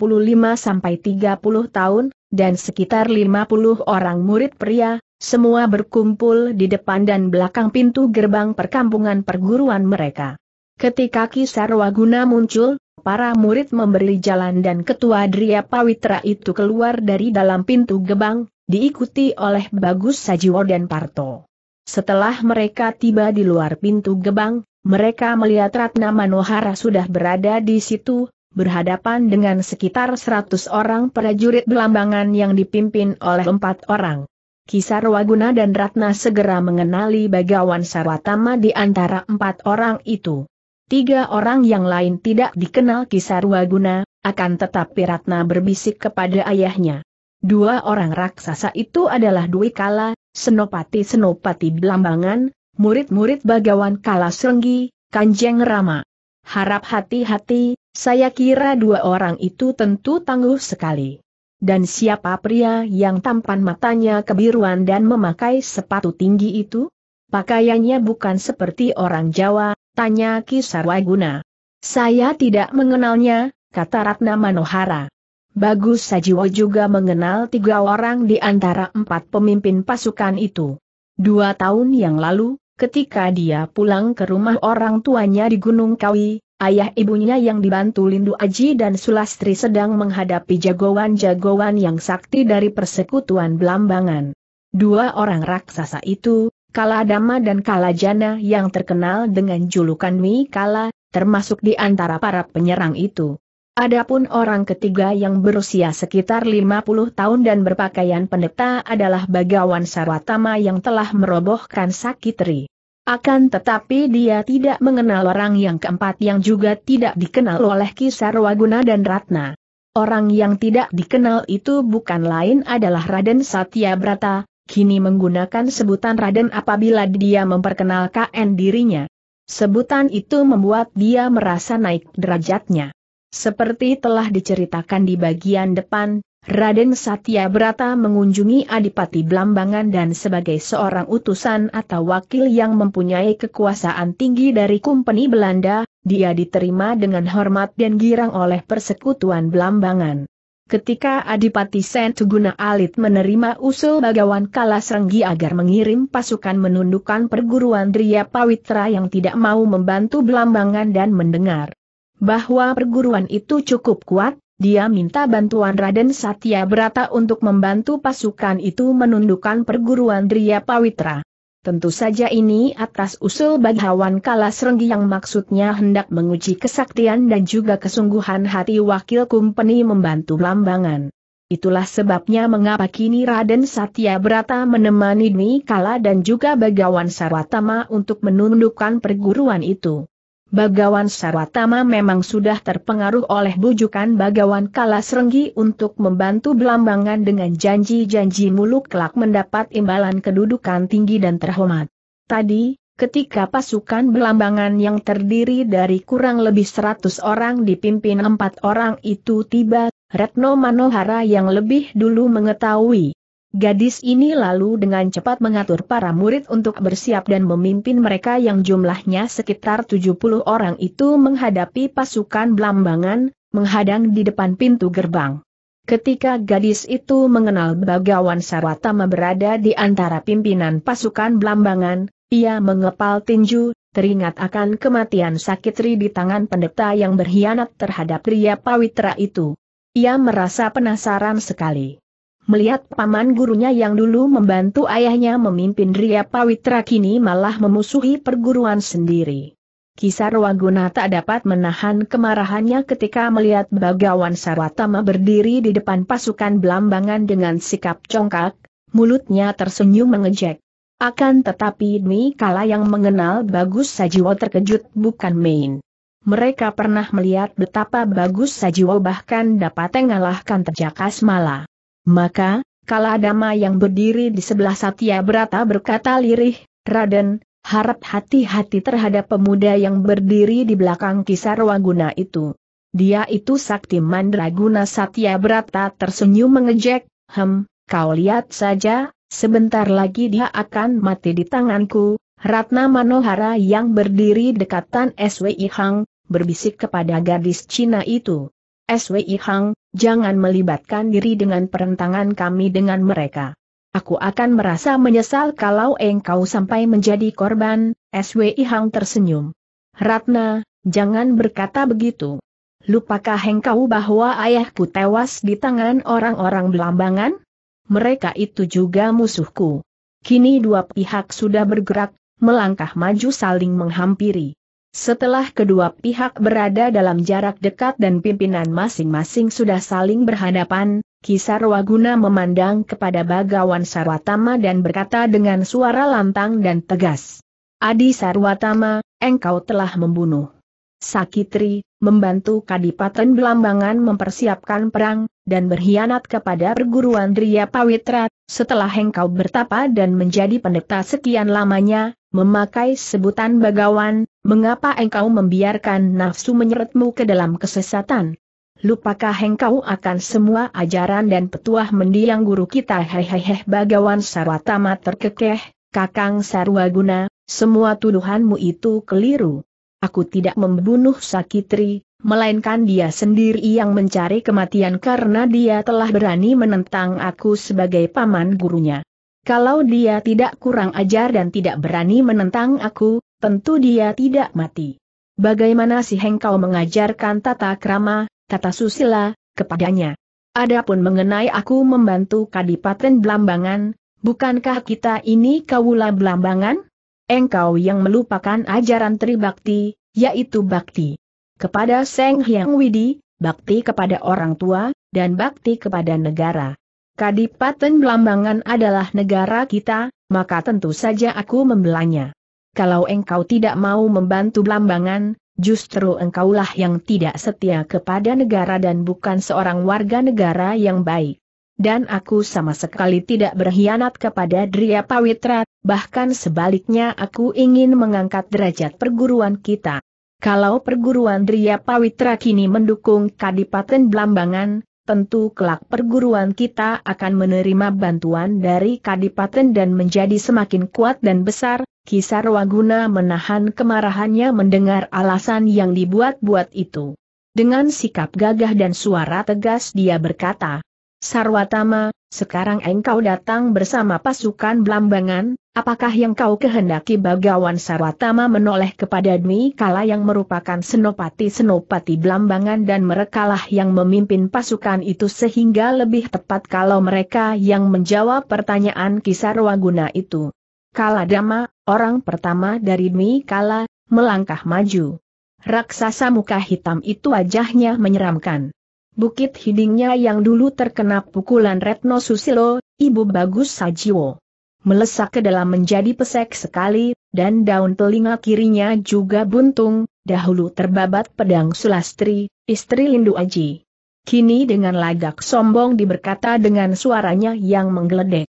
sampai 30 tahun, dan sekitar 50 orang murid pria, semua berkumpul di depan dan belakang pintu gerbang perkampungan perguruan mereka. Ketika Kisarwaguna muncul, para murid memberi jalan dan ketua Dria Pawitra itu keluar dari dalam pintu gebang, diikuti oleh Bagus Sajiwo dan Parto. Setelah mereka tiba di luar pintu gebang, mereka melihat Ratna Manohara sudah berada di situ, berhadapan dengan sekitar 100 orang prajurit belambangan yang dipimpin oleh empat orang. Kisar Waguna dan Ratna segera mengenali Bagawan Sarwatama di antara empat orang itu. Tiga orang yang lain tidak dikenal Kisarwaguna, akan tetapi Ratna berbisik kepada ayahnya. Dua orang raksasa itu adalah Dwi Kala, Senopati Senopati Belambangan, murid-murid Bagawan Kala Serenggi, Kanjeng Rama. Harap hati-hati, saya kira dua orang itu tentu tangguh sekali. Dan siapa pria yang tampan matanya kebiruan dan memakai sepatu tinggi itu? Pakaiannya bukan seperti orang Jawa, Tanya Waguna. Saya tidak mengenalnya, kata Ratna Manohara. Bagus Sajiwo juga mengenal tiga orang di antara empat pemimpin pasukan itu. Dua tahun yang lalu, ketika dia pulang ke rumah orang tuanya di Gunung Kawi, ayah ibunya yang dibantu Lindu Aji dan Sulastri sedang menghadapi jagoan-jagoan yang sakti dari persekutuan Belambangan. Dua orang raksasa itu, Kala Dama dan Kala Jana yang terkenal dengan julukan Mi Kala, termasuk di antara para penyerang itu. Adapun orang ketiga yang berusia sekitar 50 tahun dan berpakaian pendeta adalah Bagawan Sarwatama yang telah merobohkan Sakitri. Akan tetapi dia tidak mengenal orang yang keempat yang juga tidak dikenal oleh Kisarwaguna dan Ratna. Orang yang tidak dikenal itu bukan lain adalah Raden Satya Brata, kini menggunakan sebutan Raden apabila dia memperkenalkan dirinya. Sebutan itu membuat dia merasa naik derajatnya. Seperti telah diceritakan di bagian depan, Raden Satya Brata mengunjungi Adipati Blambangan dan sebagai seorang utusan atau wakil yang mempunyai kekuasaan tinggi dari Kumpeni Belanda, dia diterima dengan hormat dan girang oleh persekutuan Blambangan. Ketika Adipati Sen Tuguna Alit menerima usul Bagawan Kalasrenggi agar mengirim pasukan menundukkan perguruan Dria Pawitra yang tidak mau membantu Belambangan dan mendengar bahwa perguruan itu cukup kuat, dia minta bantuan Raden Satya Brata untuk membantu pasukan itu menundukkan perguruan Dria Pawitra. Tentu saja ini atas usul bagawan Kalas Renggi yang maksudnya hendak menguji kesaktian dan juga kesungguhan hati wakil kumpeni membantu Lambangan. Itulah sebabnya mengapa kini Raden Satya Brata menemani Dwi Kala dan juga Bagawan Sarwatama untuk menundukkan perguruan itu. Bagawan Sarwatama memang sudah terpengaruh oleh bujukan Bagawan Kalasrenggi untuk membantu Belambangan dengan janji-janji muluk kelak mendapat imbalan kedudukan tinggi dan terhormat. Tadi, ketika pasukan Belambangan yang terdiri dari kurang lebih 100 orang dipimpin empat orang itu tiba, Retno Manohara yang lebih dulu mengetahui Gadis ini lalu dengan cepat mengatur para murid untuk bersiap dan memimpin mereka yang jumlahnya sekitar 70 orang itu menghadapi pasukan Blambangan, menghadang di depan pintu gerbang. Ketika gadis itu mengenal Bagawan Sarwatama berada di antara pimpinan pasukan Blambangan, ia mengepal tinju, teringat akan kematian Sakitri di tangan pendeta yang berkhianat terhadap pria Pawitra itu. Ia merasa penasaran sekali melihat paman gurunya yang dulu membantu ayahnya memimpin Ria Pawitra kini malah memusuhi perguruan sendiri. Kisar Waguna tak dapat menahan kemarahannya ketika melihat Bagawan Sarwatama berdiri di depan pasukan Belambangan dengan sikap congkak, mulutnya tersenyum mengejek. Akan tetapi Dwi Kala yang mengenal Bagus Sajiwo terkejut bukan main. Mereka pernah melihat betapa bagus Sajiwo bahkan dapat mengalahkan terjakas malah. Maka, Kaladama yang berdiri di sebelah Satya Brata berkata lirih, Raden, harap hati-hati terhadap pemuda yang berdiri di belakang kisar waguna itu. Dia itu sakti mandraguna Satya Brata tersenyum mengejek, hem, kau lihat saja, sebentar lagi dia akan mati di tanganku. Ratna Manohara yang berdiri dekatan SWI Hang, berbisik kepada gadis Cina itu. SWI Hang, jangan melibatkan diri dengan perentangan kami dengan mereka. Aku akan merasa menyesal kalau engkau sampai menjadi korban, SWI Hang tersenyum. Ratna, jangan berkata begitu. Lupakah engkau bahwa ayahku tewas di tangan orang-orang belambangan? Mereka itu juga musuhku. Kini dua pihak sudah bergerak, melangkah maju saling menghampiri. Setelah kedua pihak berada dalam jarak dekat dan pimpinan masing-masing sudah saling berhadapan, Kisar Waguna memandang kepada Bagawan Sarwatama dan berkata dengan suara lantang dan tegas. Adi Sarwatama, engkau telah membunuh. Sakitri, membantu Kadipaten Belambangan mempersiapkan perang, dan berkhianat kepada perguruan Dria Pawitra, setelah engkau bertapa dan menjadi pendeta sekian lamanya, memakai sebutan bagawan, mengapa engkau membiarkan nafsu menyeretmu ke dalam kesesatan? Lupakah engkau akan semua ajaran dan petuah mendiang guru kita hehehe bagawan sarwatama terkekeh, kakang sarwaguna, semua tuduhanmu itu keliru. Aku tidak membunuh Sakitri, melainkan dia sendiri yang mencari kematian karena dia telah berani menentang aku sebagai paman gurunya. Kalau dia tidak kurang ajar dan tidak berani menentang aku, tentu dia tidak mati. Bagaimana si engkau mengajarkan tata krama, tata susila, kepadanya? Adapun mengenai aku membantu Kadipaten Blambangan, bukankah kita ini kawula Blambangan? Engkau yang melupakan ajaran Tribakti, yaitu Bakti kepada Seng Hyang Widi, bakti kepada orang tua, dan bakti kepada negara. Kadipaten Blambangan adalah negara kita, maka tentu saja aku membelanya. Kalau engkau tidak mau membantu Blambangan, justru engkaulah yang tidak setia kepada negara dan bukan seorang warga negara yang baik. Dan aku sama sekali tidak berkhianat kepada Dria Pawitra, bahkan sebaliknya aku ingin mengangkat derajat perguruan kita. Kalau perguruan Dria Pawitra kini mendukung Kadipaten Blambangan, tentu kelak perguruan kita akan menerima bantuan dari Kadipaten dan menjadi semakin kuat dan besar, Kisar Waguna menahan kemarahannya mendengar alasan yang dibuat-buat itu. Dengan sikap gagah dan suara tegas dia berkata, Sarwatama, sekarang engkau datang bersama pasukan blambangan. apakah yang kau kehendaki Bagawan Sarwatama menoleh kepada Dwi Kala yang merupakan senopati-senopati blambangan dan merekalah yang memimpin pasukan itu sehingga lebih tepat kalau mereka yang menjawab pertanyaan Kisarwaguna itu. Kala Dama, orang pertama dari Dwi Kala, melangkah maju. Raksasa muka hitam itu wajahnya menyeramkan. Bukit Hidingnya yang dulu terkena pukulan Retno Susilo, Ibu Bagus Sajiwo. Melesak ke dalam menjadi pesek sekali, dan daun telinga kirinya juga buntung, dahulu terbabat pedang Sulastri, istri Lindu Aji. Kini dengan lagak sombong diberkata dengan suaranya yang menggeledek.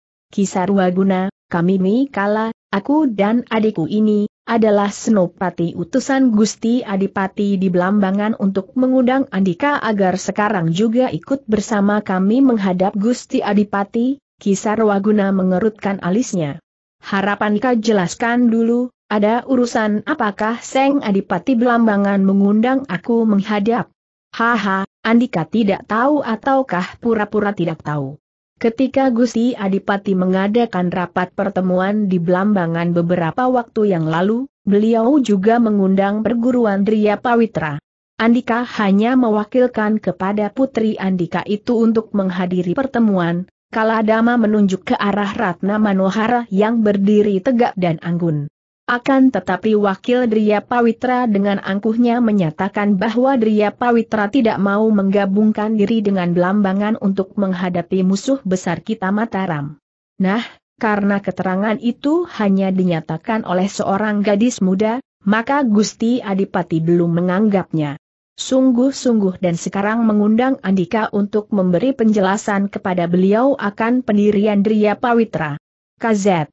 Waguna, kami mi kala, aku dan adikku ini, adalah Senopati utusan Gusti Adipati di Belambangan untuk mengundang Andika agar sekarang juga ikut bersama kami menghadap Gusti Adipati, Kisar Waguna mengerutkan alisnya. Harapan kau jelaskan dulu, ada urusan apakah Seng Adipati Belambangan mengundang aku menghadap? Haha, Andika tidak tahu ataukah pura-pura tidak tahu? Ketika Gusti Adipati mengadakan rapat pertemuan di Blambangan beberapa waktu yang lalu, beliau juga mengundang perguruan Dria Pawitra. Andika hanya mewakilkan kepada Putri Andika itu untuk menghadiri pertemuan, Kaladama menunjuk ke arah Ratna Manohara yang berdiri tegak dan anggun. Akan tetapi wakil Dria Pawitra dengan angkuhnya menyatakan bahwa Dria Pawitra tidak mau menggabungkan diri dengan Belambangan untuk menghadapi musuh besar kita Mataram. Nah, karena keterangan itu hanya dinyatakan oleh seorang gadis muda, maka Gusti Adipati belum menganggapnya. Sungguh-sungguh dan sekarang mengundang Andika untuk memberi penjelasan kepada beliau akan pendirian Dria Pawitra. KZ